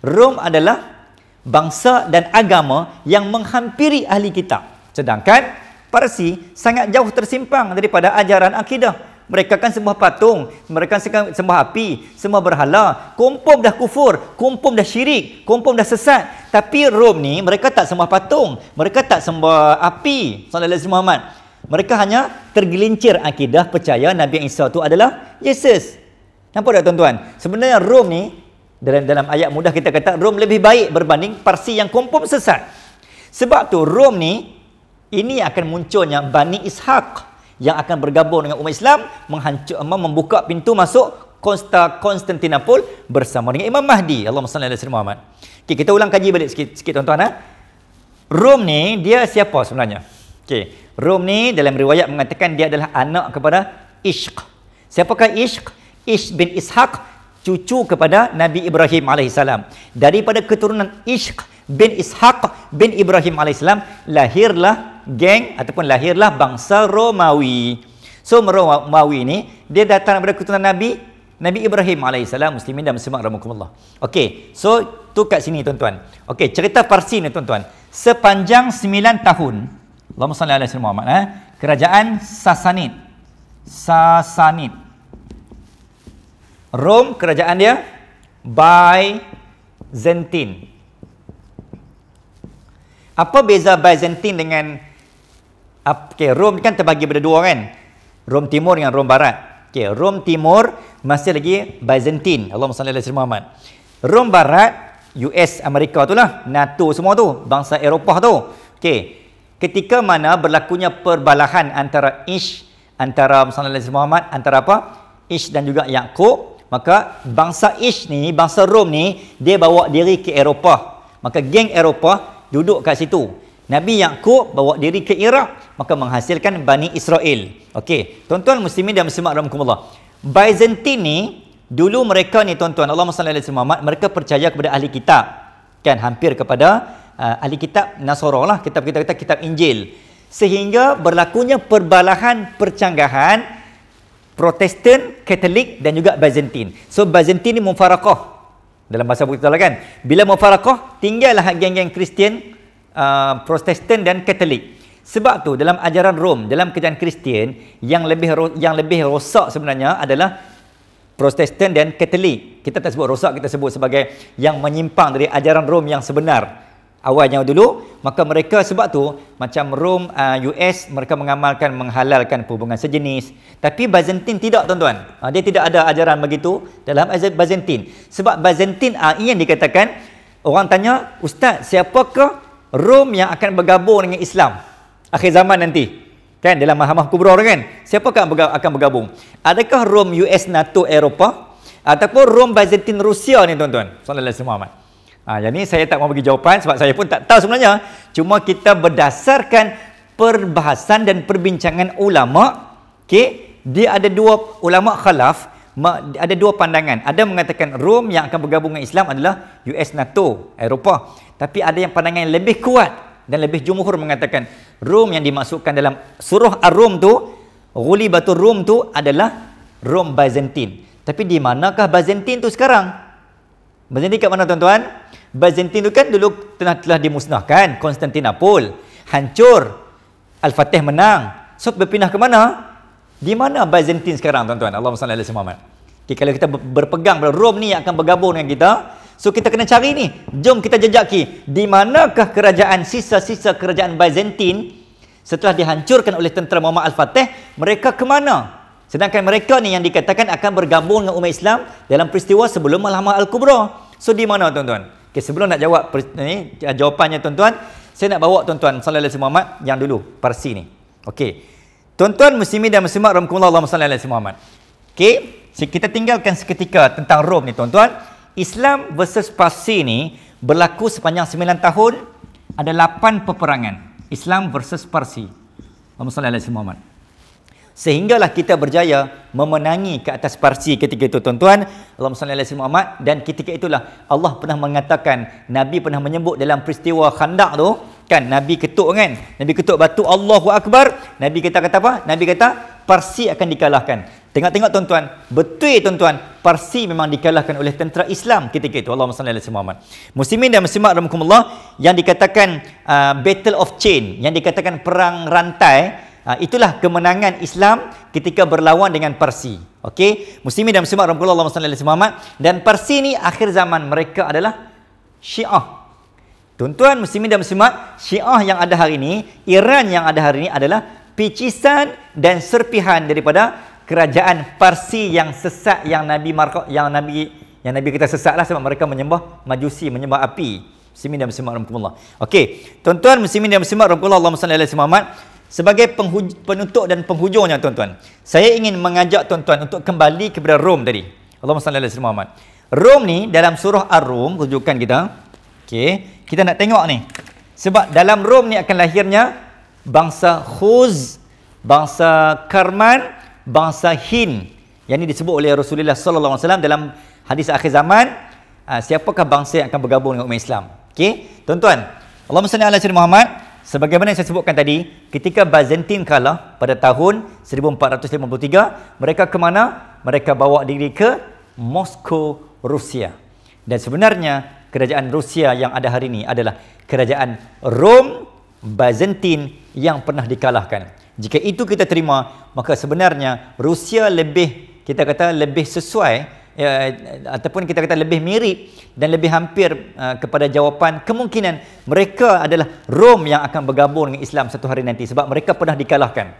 Rom adalah bangsa dan agama yang menghampiri ahli kitab. Sedangkan Parsi sangat jauh tersimpang daripada ajaran akidah. Mereka kan sembah patung, mereka kan sembah api, sembah berhala, kumpul dah kufur, kumpul dah syirik, kumpul dah sesat. Tapi Rom ni mereka tak sembah patung, mereka tak sembah api. Sallallahu alaihi Muhammad. Mereka hanya tergelincir akidah percaya Nabi Isa tu adalah Yesus. Nampak tak tuan-tuan? Sebenarnya Rom ni dalam dalam ayat mudah kita kata Rom lebih baik berbanding Parsi yang kumpul sesat. Sebab tu Rom ni ini akan munculnya Bani Ishaq yang akan bergabung dengan umat Islam menghancur membuka pintu masuk Konsta Konstantinopel bersama dengan Imam Mahdi Allahumma salli ala sayyidina Muhammad. Okey kita ulang kaji balik sikit sikit tuan-tuan eh. Rom ni dia siapa sebenarnya? Okey, Rom ni dalam riwayat mengatakan dia adalah anak kepada Ishq. Siapakah Ishq? Ish bin Ishaq cucu kepada Nabi Ibrahim AS. Daripada keturunan Ishq bin Ishaq bin Ibrahim AS, lahirlah geng ataupun lahirlah bangsa Romawi. So Romawi ni dia datang daripada keturunan Nabi Nabi Ibrahim alaihissalam Muslimin dan Muslimat Ramukumullah. Okey, so tu kat sini tuan-tuan. Okey, cerita Parsi ni tuan-tuan. Sepanjang 9 tahun, Allahumma salli ala sallam Muhammad, eh, kerajaan Sasanid. Sasanid. Rom, kerajaan dia, Byzantine. Apa beza Byzantine dengan Okay, Rom kan terbagi pada dua kan? Rom Timur dengan Rom Barat. Okay, Rom Timur masih lagi Byzantine. Allahumma salli ala Sayyidina Rom Barat, US, Amerika tu lah. NATO semua tu. Bangsa Eropah tu. Okay. Ketika mana berlakunya perbalahan antara Ish, antara Masalah Lazim Muhammad, antara apa? Ish dan juga Yaakob. Maka bangsa Ish ni, bangsa Rom ni, dia bawa diri ke Eropah. Maka geng Eropah duduk kat situ. Nabi Yakub bawa diri ke Iraq maka menghasilkan Bani Israel. Okey, tuan-tuan muslimin dan muslimat rahimakumullah. Byzantine ni dulu mereka ni tuan-tuan Allah Subhanahu alaihi Muhammad mereka percaya kepada ahli kitab. Kan hampir kepada uh, ahli kitab Nasara lah kitab kita kita kitab Injil. Sehingga berlakunya perbalahan percanggahan Protestan, Katolik dan juga Byzantin. So Byzantin ni mufarakah dalam bahasa buku kita lah kan. Bila mufarakah tinggallah geng-geng Kristian uh, Protestan dan Katolik. Sebab tu dalam ajaran Rom, dalam kejadian Kristian yang lebih yang lebih rosak sebenarnya adalah Protestan dan Katolik. Kita tak sebut rosak, kita sebut sebagai yang menyimpang dari ajaran Rom yang sebenar. Awalnya dulu, maka mereka sebab tu macam Rom uh, US mereka mengamalkan menghalalkan hubungan sejenis, tapi Byzantine tidak tuan-tuan. Uh, dia tidak ada ajaran begitu dalam ajaran Byzantine. Sebab Byzantine uh, ini dikatakan orang tanya, "Ustaz, siapakah Rom yang akan bergabung dengan Islam akhir zaman nanti kan dalam mahkamah kubra kan siapa akan bergabung adakah Rom US NATO Eropah ataupun Rom Byzantin Rusia ni tuan-tuan sallallahu alaihi wasallam ha, yang ni saya tak mau bagi jawapan sebab saya pun tak tahu sebenarnya cuma kita berdasarkan perbahasan dan perbincangan ulama okey dia ada dua ulama khalaf ada dua pandangan ada mengatakan Rom yang akan bergabung dengan Islam adalah US NATO Eropah tapi ada yang pandangan yang lebih kuat dan lebih jumhur mengatakan Rom yang dimasukkan dalam surah Ar-Rum tu, Ghuli batu Rom tu adalah Rom Byzantine. Tapi di manakah Byzantine tu sekarang? Byzantine kat mana tuan-tuan? Byzantine tu kan dulu telah, telah dimusnahkan Konstantinopel, hancur. Al-Fatih menang. So berpindah ke mana? Di mana Byzantine sekarang tuan-tuan? Allah SWT. alaihi Okay, kalau kita berpegang pada Rom ni yang akan bergabung dengan kita, So kita kena cari ni. Jom kita jejaki di manakah kerajaan sisa-sisa kerajaan Byzantin setelah dihancurkan oleh tentera Muhammad Al-Fatih, mereka ke mana? Sedangkan mereka ni yang dikatakan akan bergabung dengan umat Islam dalam peristiwa sebelum Malhamah Al-Kubra. So di mana tuan-tuan? Okay, sebelum nak jawab per- ni, eh, jawapannya tuan-tuan, saya nak bawa tuan-tuan Sallallahu Alaihi Muhammad yang dulu, Parsi ni. Okey. Tuan-tuan muslimin dan muslimat rahimakumullah Allahumma Sallallahu Alaihi Muhammad. Okey, kita tinggalkan seketika tentang Rom ni tuan-tuan. Islam versus Parsi ni berlaku sepanjang 9 tahun ada 8 peperangan Islam versus Parsi. Allahumma salli alaihi Muhammad. Sehinggalah kita berjaya memenangi ke atas Parsi ketika itu tuan-tuan. Allahumma salli alaihi Muhammad dan ketika itulah Allah pernah mengatakan Nabi pernah menyebut dalam peristiwa Khandaq tu kan Nabi ketuk kan Nabi ketuk batu Allahu Akbar Nabi kata kata apa Nabi kata Parsi akan dikalahkan Tengok-tengok tuan-tuan, betul tuan-tuan, Parsi memang dikalahkan oleh tentera Islam ketika itu. Allahumma salli alaihi Muhammad. Muslimin dan muslimat rahimakumullah yang dikatakan uh, battle of chain, yang dikatakan perang rantai, uh, itulah kemenangan Islam ketika berlawan dengan Parsi. Okey, muslimin dan muslimat rahimakumullah Allahumma salli alaihi Muhammad dan Parsi ni akhir zaman mereka adalah Syiah. Tuan-tuan muslimin dan muslimat, Syiah yang ada hari ini, Iran yang ada hari ini adalah picisan dan serpihan daripada kerajaan Parsi yang sesat yang Nabi Marko, yang Nabi yang Nabi kita sesatlah sebab mereka menyembah Majusi, menyembah api. Muslimin dan muslimat rahimakumullah. Okey, tuan-tuan muslimin dan muslimat rahimakumullah Allahumma salli alaihi Muhammad sebagai penghuj- penutup dan penghujungnya tuan-tuan. Saya ingin mengajak tuan-tuan untuk kembali kepada Rom tadi. Allahumma salli alaihi Muhammad. Rom ni dalam surah Ar-Rum rujukan kita. Okey, kita nak tengok ni. Sebab dalam Rom ni akan lahirnya bangsa Khuz, bangsa Karman, bangsa Hind yang ini disebut oleh Rasulullah sallallahu alaihi wasallam dalam hadis akhir zaman ah, siapakah bangsa yang akan bergabung dengan umat Islam okey tuan-tuan Allahumma salli ala sayyidina Muhammad sebagaimana yang saya sebutkan tadi ketika Byzantine kalah pada tahun 1453 mereka ke mana mereka bawa diri ke Moskow Rusia dan sebenarnya kerajaan Rusia yang ada hari ini adalah kerajaan Rom Byzantine yang pernah dikalahkan jika itu kita terima, maka sebenarnya Rusia lebih kita kata lebih sesuai ya, ataupun kita kata lebih mirip dan lebih hampir uh, kepada jawapan kemungkinan mereka adalah Rom yang akan bergabung dengan Islam satu hari nanti sebab mereka pernah dikalahkan.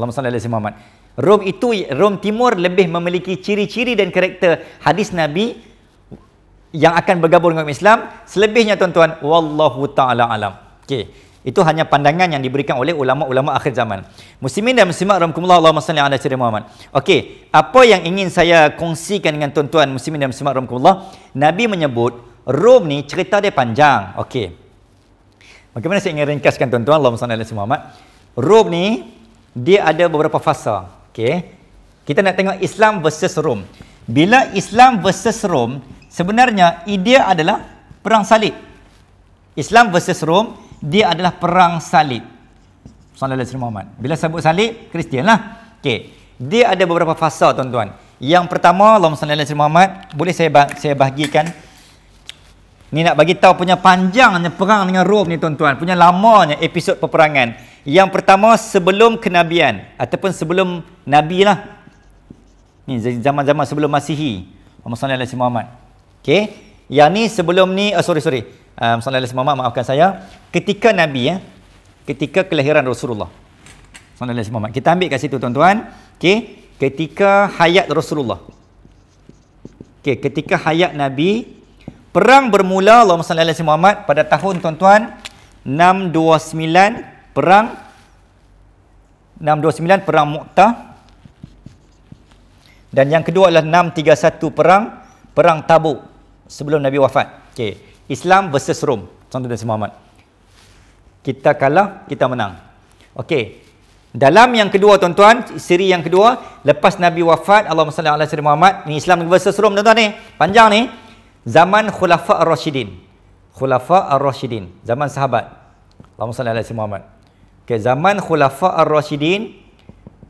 Allahumma salli alaihi Muhammad. Rom itu Rom Timur lebih memiliki ciri-ciri dan karakter hadis Nabi yang akan bergabung dengan Islam. Selebihnya tuan-tuan wallahu taala alam. Okey. Itu hanya pandangan yang diberikan oleh ulama-ulama akhir zaman. Muslimin dan muslimat rahimakumullah Allahumma salli ala sayyidina Muhammad. Okey, apa yang ingin saya kongsikan dengan tuan-tuan muslimin dan muslimat rahimakumullah, Nabi menyebut Rom ni cerita dia panjang. Okey. Bagaimana saya ingin ringkaskan tuan-tuan Allahumma salli ala sayyidina Muhammad? Rom ni dia ada beberapa fasa. Okey. Kita nak tengok Islam versus Rom. Bila Islam versus Rom, sebenarnya idea adalah perang salib. Islam versus Rom, dia adalah perang salib. Sallallahu alaihi wasallam. Bila sebut salib, Kristianlah. Okey. Dia ada beberapa fasa tuan-tuan. Yang pertama, Allahumma salli alaihi Muhammad, boleh saya saya bahagikan Ni nak bagi tahu punya panjangnya perang dengan Rom ni tuan-tuan, punya lamanya episod peperangan. Yang pertama sebelum kenabian ataupun sebelum Nabi lah. Ni zaman-zaman sebelum Masihi. Allahumma salli alaihi Muhammad. Okey. Yang ni sebelum ni, oh, sorry sorry. Sallallahu alaihi wasallam maafkan saya ketika Nabi ya. Ketika kelahiran Rasulullah. Sallallahu alaihi wasallam. Kita ambil kat situ tuan-tuan. Okey, ketika hayat Rasulullah. Okey, ketika hayat Nabi Perang bermula Allah Sallallahu alaihi wasallam pada tahun tuan-tuan 629 perang 629 perang Mu'tah dan yang kedua adalah 631 perang perang Tabuk sebelum Nabi wafat. Okey. Islam versus Rom. Contoh dari Muhammad. Kita kalah, kita menang. Okey. Dalam yang kedua tuan-tuan, siri yang kedua, lepas Nabi wafat, Allah SWT, Allah SWT Muhammad, ni Islam versus Rom tuan-tuan ni. Panjang ni. Zaman Khulafa Ar-Rashidin. Khulafa Ar-Rashidin. Zaman sahabat. Allah SWT, Allah SWT Muhammad. Okey, zaman Khulafa Ar-Rashidin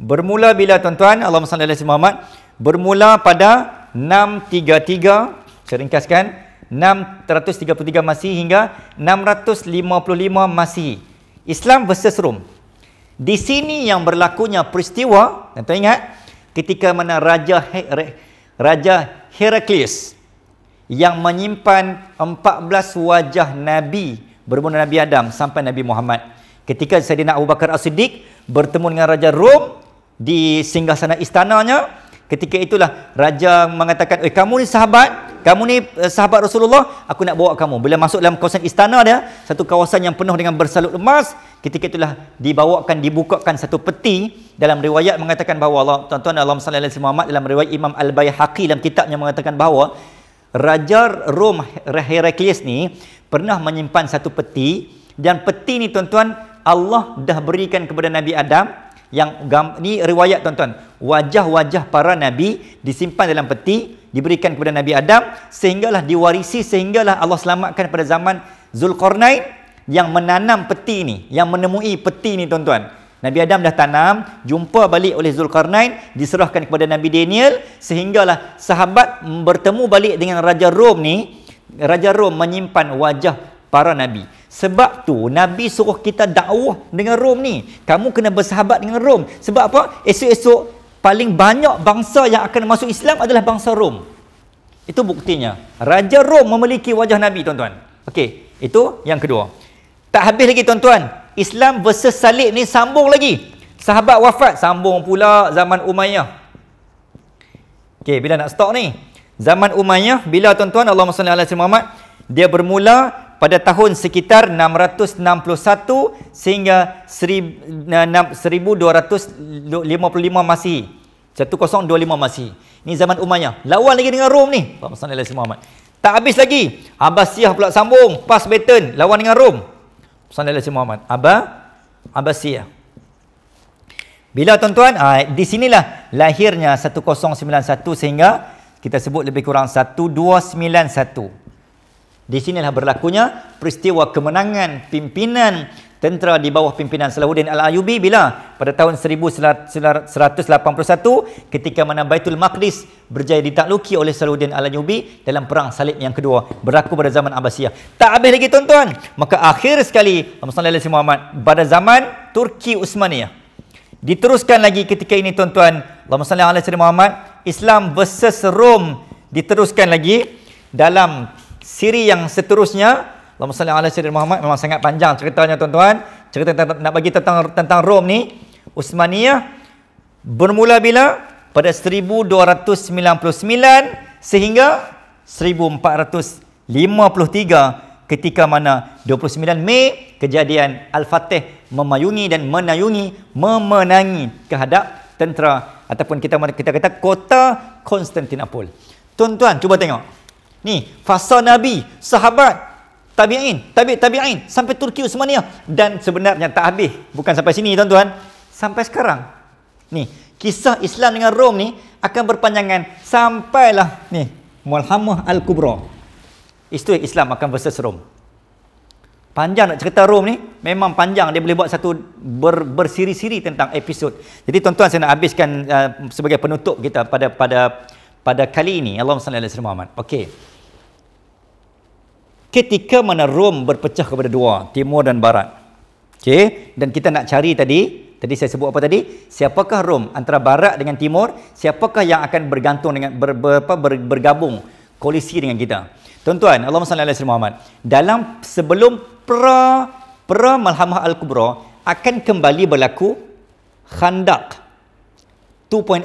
bermula bila tuan-tuan, Allah SWT, Allah SWT Muhammad, bermula pada 633 Seringkaskan ringkaskan 633 Masih hingga 655 Masih. Islam versus Rom. Di sini yang berlakunya peristiwa, tentu ingat, ketika mana Raja Her- Raja Heraklius yang menyimpan 14 wajah Nabi bermula Nabi Adam sampai Nabi Muhammad. Ketika Saidina Abu Bakar As-Siddiq bertemu dengan Raja Rom di singgah sana istananya, Ketika itulah raja mengatakan, "Eh, kamu ni sahabat, kamu ni uh, sahabat Rasulullah, aku nak bawa kamu." Bila masuk dalam kawasan istana dia, satu kawasan yang penuh dengan bersalut emas, ketika itulah dibawakan dibukakan satu peti dalam riwayat mengatakan bahawa Allah tuan-tuan Allah sallallahu alaihi dalam riwayat Imam Al-Baihaqi dalam kitabnya mengatakan bahawa raja Rom Heraclius ni pernah menyimpan satu peti dan peti ni tuan-tuan Allah dah berikan kepada Nabi Adam yang ni riwayat tuan-tuan wajah-wajah para nabi disimpan dalam peti diberikan kepada nabi Adam sehinggalah diwarisi sehinggalah Allah selamatkan pada zaman Zulkarnain yang menanam peti ni yang menemui peti ni tuan-tuan Nabi Adam dah tanam, jumpa balik oleh Zulkarnain, diserahkan kepada Nabi Daniel sehinggalah sahabat bertemu balik dengan Raja Rom ni Raja Rom menyimpan wajah para nabi. Sebab tu nabi suruh kita dakwah dengan Rom ni. Kamu kena bersahabat dengan Rom. Sebab apa? Esok-esok paling banyak bangsa yang akan masuk Islam adalah bangsa Rom. Itu buktinya. Raja Rom memiliki wajah nabi, tuan-tuan. Okey, itu yang kedua. Tak habis lagi tuan-tuan. Islam versus salib ni sambung lagi. Sahabat wafat sambung pula zaman Umayyah. Okey, bila nak stop ni? Zaman Umayyah bila tuan-tuan Allahumma salli ala Muhammad dia bermula pada tahun sekitar 661 sehingga 1255 Masih. 1025 Masih. Ini zaman Umayyah. Lawan lagi dengan Rom ni. Pak Masanul Ali Muhammad. Tak habis lagi. Abbasiyah pula sambung pas baton lawan dengan Rom. Muhammad. Aba Abbasiyah. Bila tuan-tuan, ah, di sinilah lahirnya 1091 sehingga kita sebut lebih kurang 1291. Di sinilah berlakunya peristiwa kemenangan pimpinan tentera di bawah pimpinan Salahuddin Al-Ayubi bila pada tahun 1181 ketika mana Baitul Maqdis berjaya ditakluki oleh Salahuddin Al-Ayubi dalam perang salib yang kedua berlaku pada zaman Abbasiyah. Tak habis lagi tuan-tuan. Maka akhir sekali Muhammad Ali Muhammad pada zaman Turki Utsmaniyah. Diteruskan lagi ketika ini tuan-tuan. Allahumma salli ala Muhammad. Islam versus Rom diteruskan lagi dalam siri yang seterusnya Allahumma salli ala sayyidina Muhammad memang sangat panjang ceritanya tuan-tuan cerita tentang, nak bagi tentang tentang Rom ni Utsmaniyah bermula bila pada 1299 sehingga 1453 ketika mana 29 Mei kejadian Al-Fatih memayungi dan menayungi memenangi kehadap tentera ataupun kita kita kata kota Konstantinopel. Tuan-tuan cuba tengok. Ni, fasa Nabi, sahabat, tabi'in, tabi' tabi'in sampai Turki Utsmaniyah dan sebenarnya tak habis. Bukan sampai sini tuan-tuan. Sampai sekarang. Ni, kisah Islam dengan Rom ni akan berpanjangan sampailah ni Muhammad Al-Kubra. Itu Islam akan versus Rom. Panjang nak cerita Rom ni, memang panjang dia boleh buat satu ber, bersiri-siri tentang episod. Jadi tuan-tuan saya nak habiskan uh, sebagai penutup kita pada pada pada kali ini. Allahumma salli ala Muhammad. Okey ketika mana Rom berpecah kepada dua, timur dan barat. okay? dan kita nak cari tadi, tadi saya sebut apa tadi? Siapakah Rom antara barat dengan timur? Siapakah yang akan bergantung dengan ber, ber, apa, ber, bergabung koalisi dengan kita? Tuan-tuan, Allahumma salli alaihi Muhammad. Dalam sebelum pra pra Malhamah Al-Kubra akan kembali berlaku Khandaq 2.0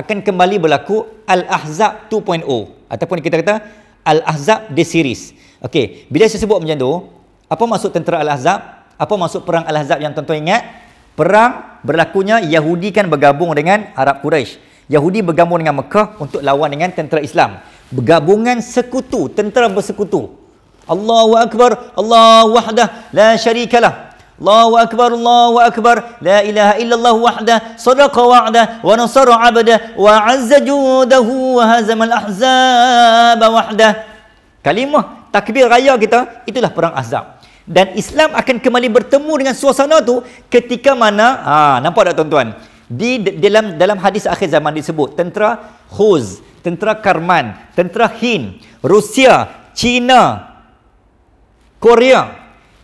akan kembali berlaku Al-Ahzab 2.0 ataupun kita kata Al-Ahzab the series. Okey, bila saya sebut macam tu, apa maksud tentera Al-Ahzab? Apa maksud perang Al-Ahzab yang tuan-tuan ingat? Perang berlakunya Yahudi kan bergabung dengan Arab Quraisy. Yahudi bergabung dengan Mekah untuk lawan dengan tentera Islam. Bergabungan sekutu, tentera bersekutu. Allahu Akbar, Allah wahdah, la akbar, syarikalah. الله أكبر الله أكبر لا إله إلا الله وحده صدق وعده ونصر عبده wa جوده وهزم الأحزاب وحده kalimah takbir raya kita itulah perang azab dan Islam akan kembali bertemu dengan suasana tu ketika mana ha nampak tak tuan-tuan di dalam dalam hadis akhir zaman disebut tentera Khuz, tentera Karman, tentera Hin, Rusia, China, Korea,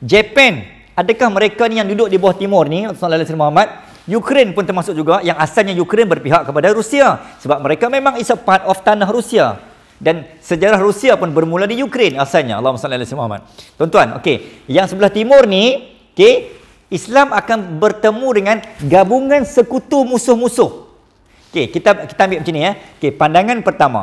Japan adakah mereka ni yang duduk di bawah timur ni Rasulullah SAW Muhammad Ukraine pun termasuk juga yang asalnya Ukraine berpihak kepada Rusia sebab mereka memang is a part of tanah Rusia dan sejarah Rusia pun bermula di Ukraine asalnya Allahumma salli alaihi Muhammad. Tuan-tuan, okey, yang sebelah timur ni, okey, Islam akan bertemu dengan gabungan sekutu musuh-musuh. Okey, kita kita ambil macam ni ya. Okey, pandangan pertama.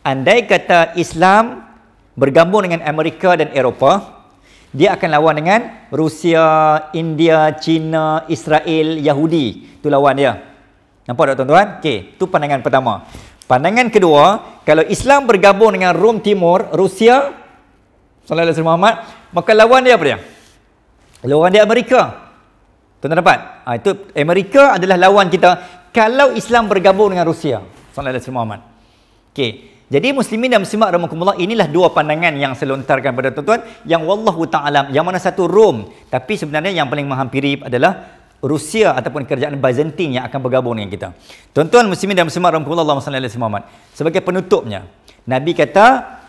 Andai kata Islam bergabung dengan Amerika dan Eropah, dia akan lawan dengan Rusia, India, China, Israel, Yahudi. Tu lawan dia. Nampak tak tuan-tuan? Okey, tu pandangan pertama. Pandangan kedua, kalau Islam bergabung dengan Rom Timur, Rusia, Sallallahu Alaihi Wasallam, maka lawan dia apa dia? Lawan dia Amerika. Tuan tuan dapat? Ha, itu Amerika adalah lawan kita kalau Islam bergabung dengan Rusia, Sallallahu Alaihi Wasallam. Okey. Jadi muslimin dan muslimat rahimakumullah inilah dua pandangan yang selontarkan pada tuan-tuan yang wallahu taala yang mana satu Rom tapi sebenarnya yang paling menghampiri adalah Rusia ataupun kerajaan Byzantine yang akan bergabung dengan kita. Tuan-tuan muslimin dan muslimat rahimakumullah sallallahu alaihi muhammad. Sebagai penutupnya, Nabi kata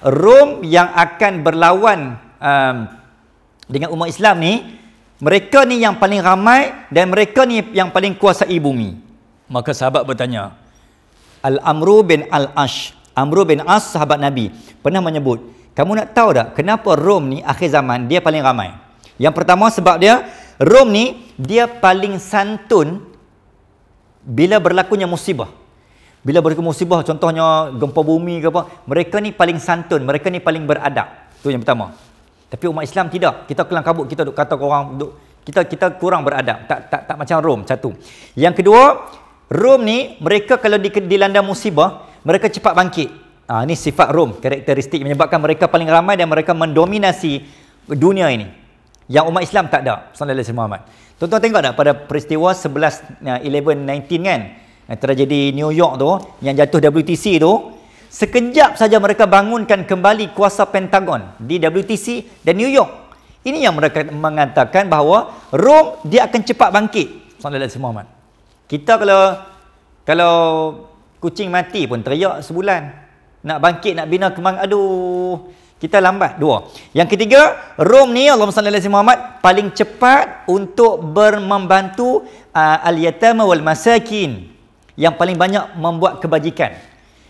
Rom yang akan berlawan um, dengan umat Islam ni, mereka ni yang paling ramai dan mereka ni yang paling kuasai bumi. Maka sahabat bertanya, Al-Amru bin Al-Ash, Amru bin As sahabat Nabi pernah menyebut, kamu nak tahu tak kenapa Rom ni akhir zaman dia paling ramai? Yang pertama sebab dia Rom ni dia paling santun bila berlakunya musibah. Bila berlaku musibah contohnya gempa bumi ke apa, mereka ni paling santun, mereka ni paling beradab. Tu yang pertama. Tapi umat Islam tidak. Kita kelang kabut kita duk kata orang duk kita kita kurang beradab. Tak tak tak macam Rom satu. Yang kedua, Rom ni mereka kalau di, dilanda musibah, mereka cepat bangkit. Ah ha, ni sifat Rom, karakteristik menyebabkan mereka paling ramai dan mereka mendominasi dunia ini. Yang umat Islam tak ada. Sallallahu alaihi wasallam. Tuan-tuan tengok tak pada peristiwa 11-11-19 uh, kan? terjadi New York tu, yang jatuh WTC tu. Sekejap saja mereka bangunkan kembali kuasa Pentagon di WTC dan New York. Ini yang mereka mengatakan bahawa Rome dia akan cepat bangkit. Sallallahu alaihi wasallam. Kita kalau kalau kucing mati pun teriak sebulan. Nak bangkit, nak bina kemang. Aduh kita lambat dua. Yang ketiga, Rom ni Allah Subhanahu wa Muhammad paling cepat untuk membantu uh, al-yatama wal masakin yang paling banyak membuat kebajikan.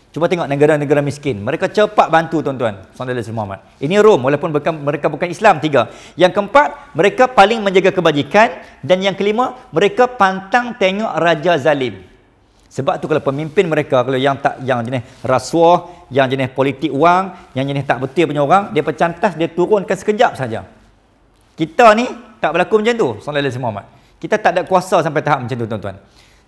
Cuba tengok negara-negara miskin, mereka cepat bantu tuan-tuan. Saudara Nabi Muhammad. Ini Rom walaupun bukan, mereka bukan Islam tiga. Yang keempat, mereka paling menjaga kebajikan dan yang kelima, mereka pantang tengok raja zalim. Sebab tu kalau pemimpin mereka kalau yang tak yang jenis rasuah, yang jenis politik wang, yang jenis tak betul punya orang, dia pencantas dia turunkan sekejap saja. Kita ni tak berlaku macam tu, Sallallahu alaihi wasallam. Kita tak ada kuasa sampai tahap macam tu tuan-tuan.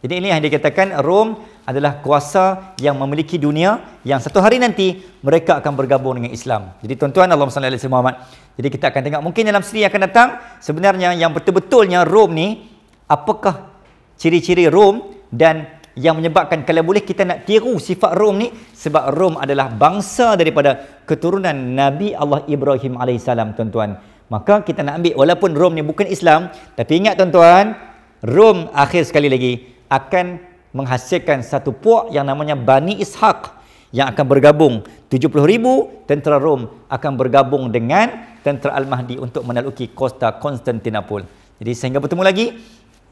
Jadi ini yang dikatakan Rom adalah kuasa yang memiliki dunia yang satu hari nanti mereka akan bergabung dengan Islam. Jadi tuan-tuan Allah Subhanahu alaihi wasallam. Jadi kita akan tengok mungkin dalam siri yang akan datang sebenarnya yang betul-betulnya Rom ni apakah ciri-ciri Rom dan yang menyebabkan kalau boleh kita nak tiru sifat Rom ni sebab Rom adalah bangsa daripada keturunan Nabi Allah Ibrahim AS tuan-tuan. Maka kita nak ambil walaupun Rom ni bukan Islam tapi ingat tuan-tuan Rom akhir sekali lagi akan menghasilkan satu puak yang namanya Bani Ishaq yang akan bergabung ribu tentera Rom akan bergabung dengan tentera Al-Mahdi untuk meneluki kota Constantinople. Jadi sehingga bertemu lagi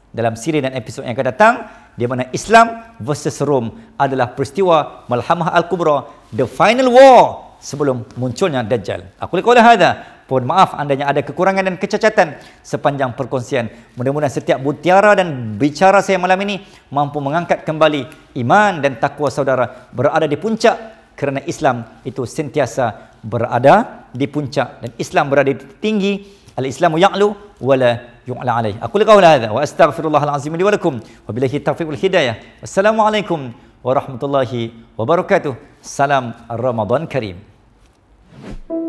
dalam siri dan episod yang akan datang di mana Islam versus Rom adalah peristiwa Malhamah Al-Kubra the final war sebelum munculnya Dajjal. Aku lakukan hada Puan maaf anda yang ada kekurangan dan kecacatan sepanjang perkongsian. Mudah-mudahan setiap butiara dan bicara saya malam ini mampu mengangkat kembali iman dan takwa saudara berada di puncak kerana Islam itu sentiasa berada di puncak dan Islam berada di tinggi. Al-Islamu ya'lu wala yu'la alaih. Aku lakau hadha wa astaghfirullahal azim li wa lakum wa bilahi taufiq wal hidayah. Wassalamualaikum warahmatullahi wabarakatuh. Salam Ramadan Karim. Thank you.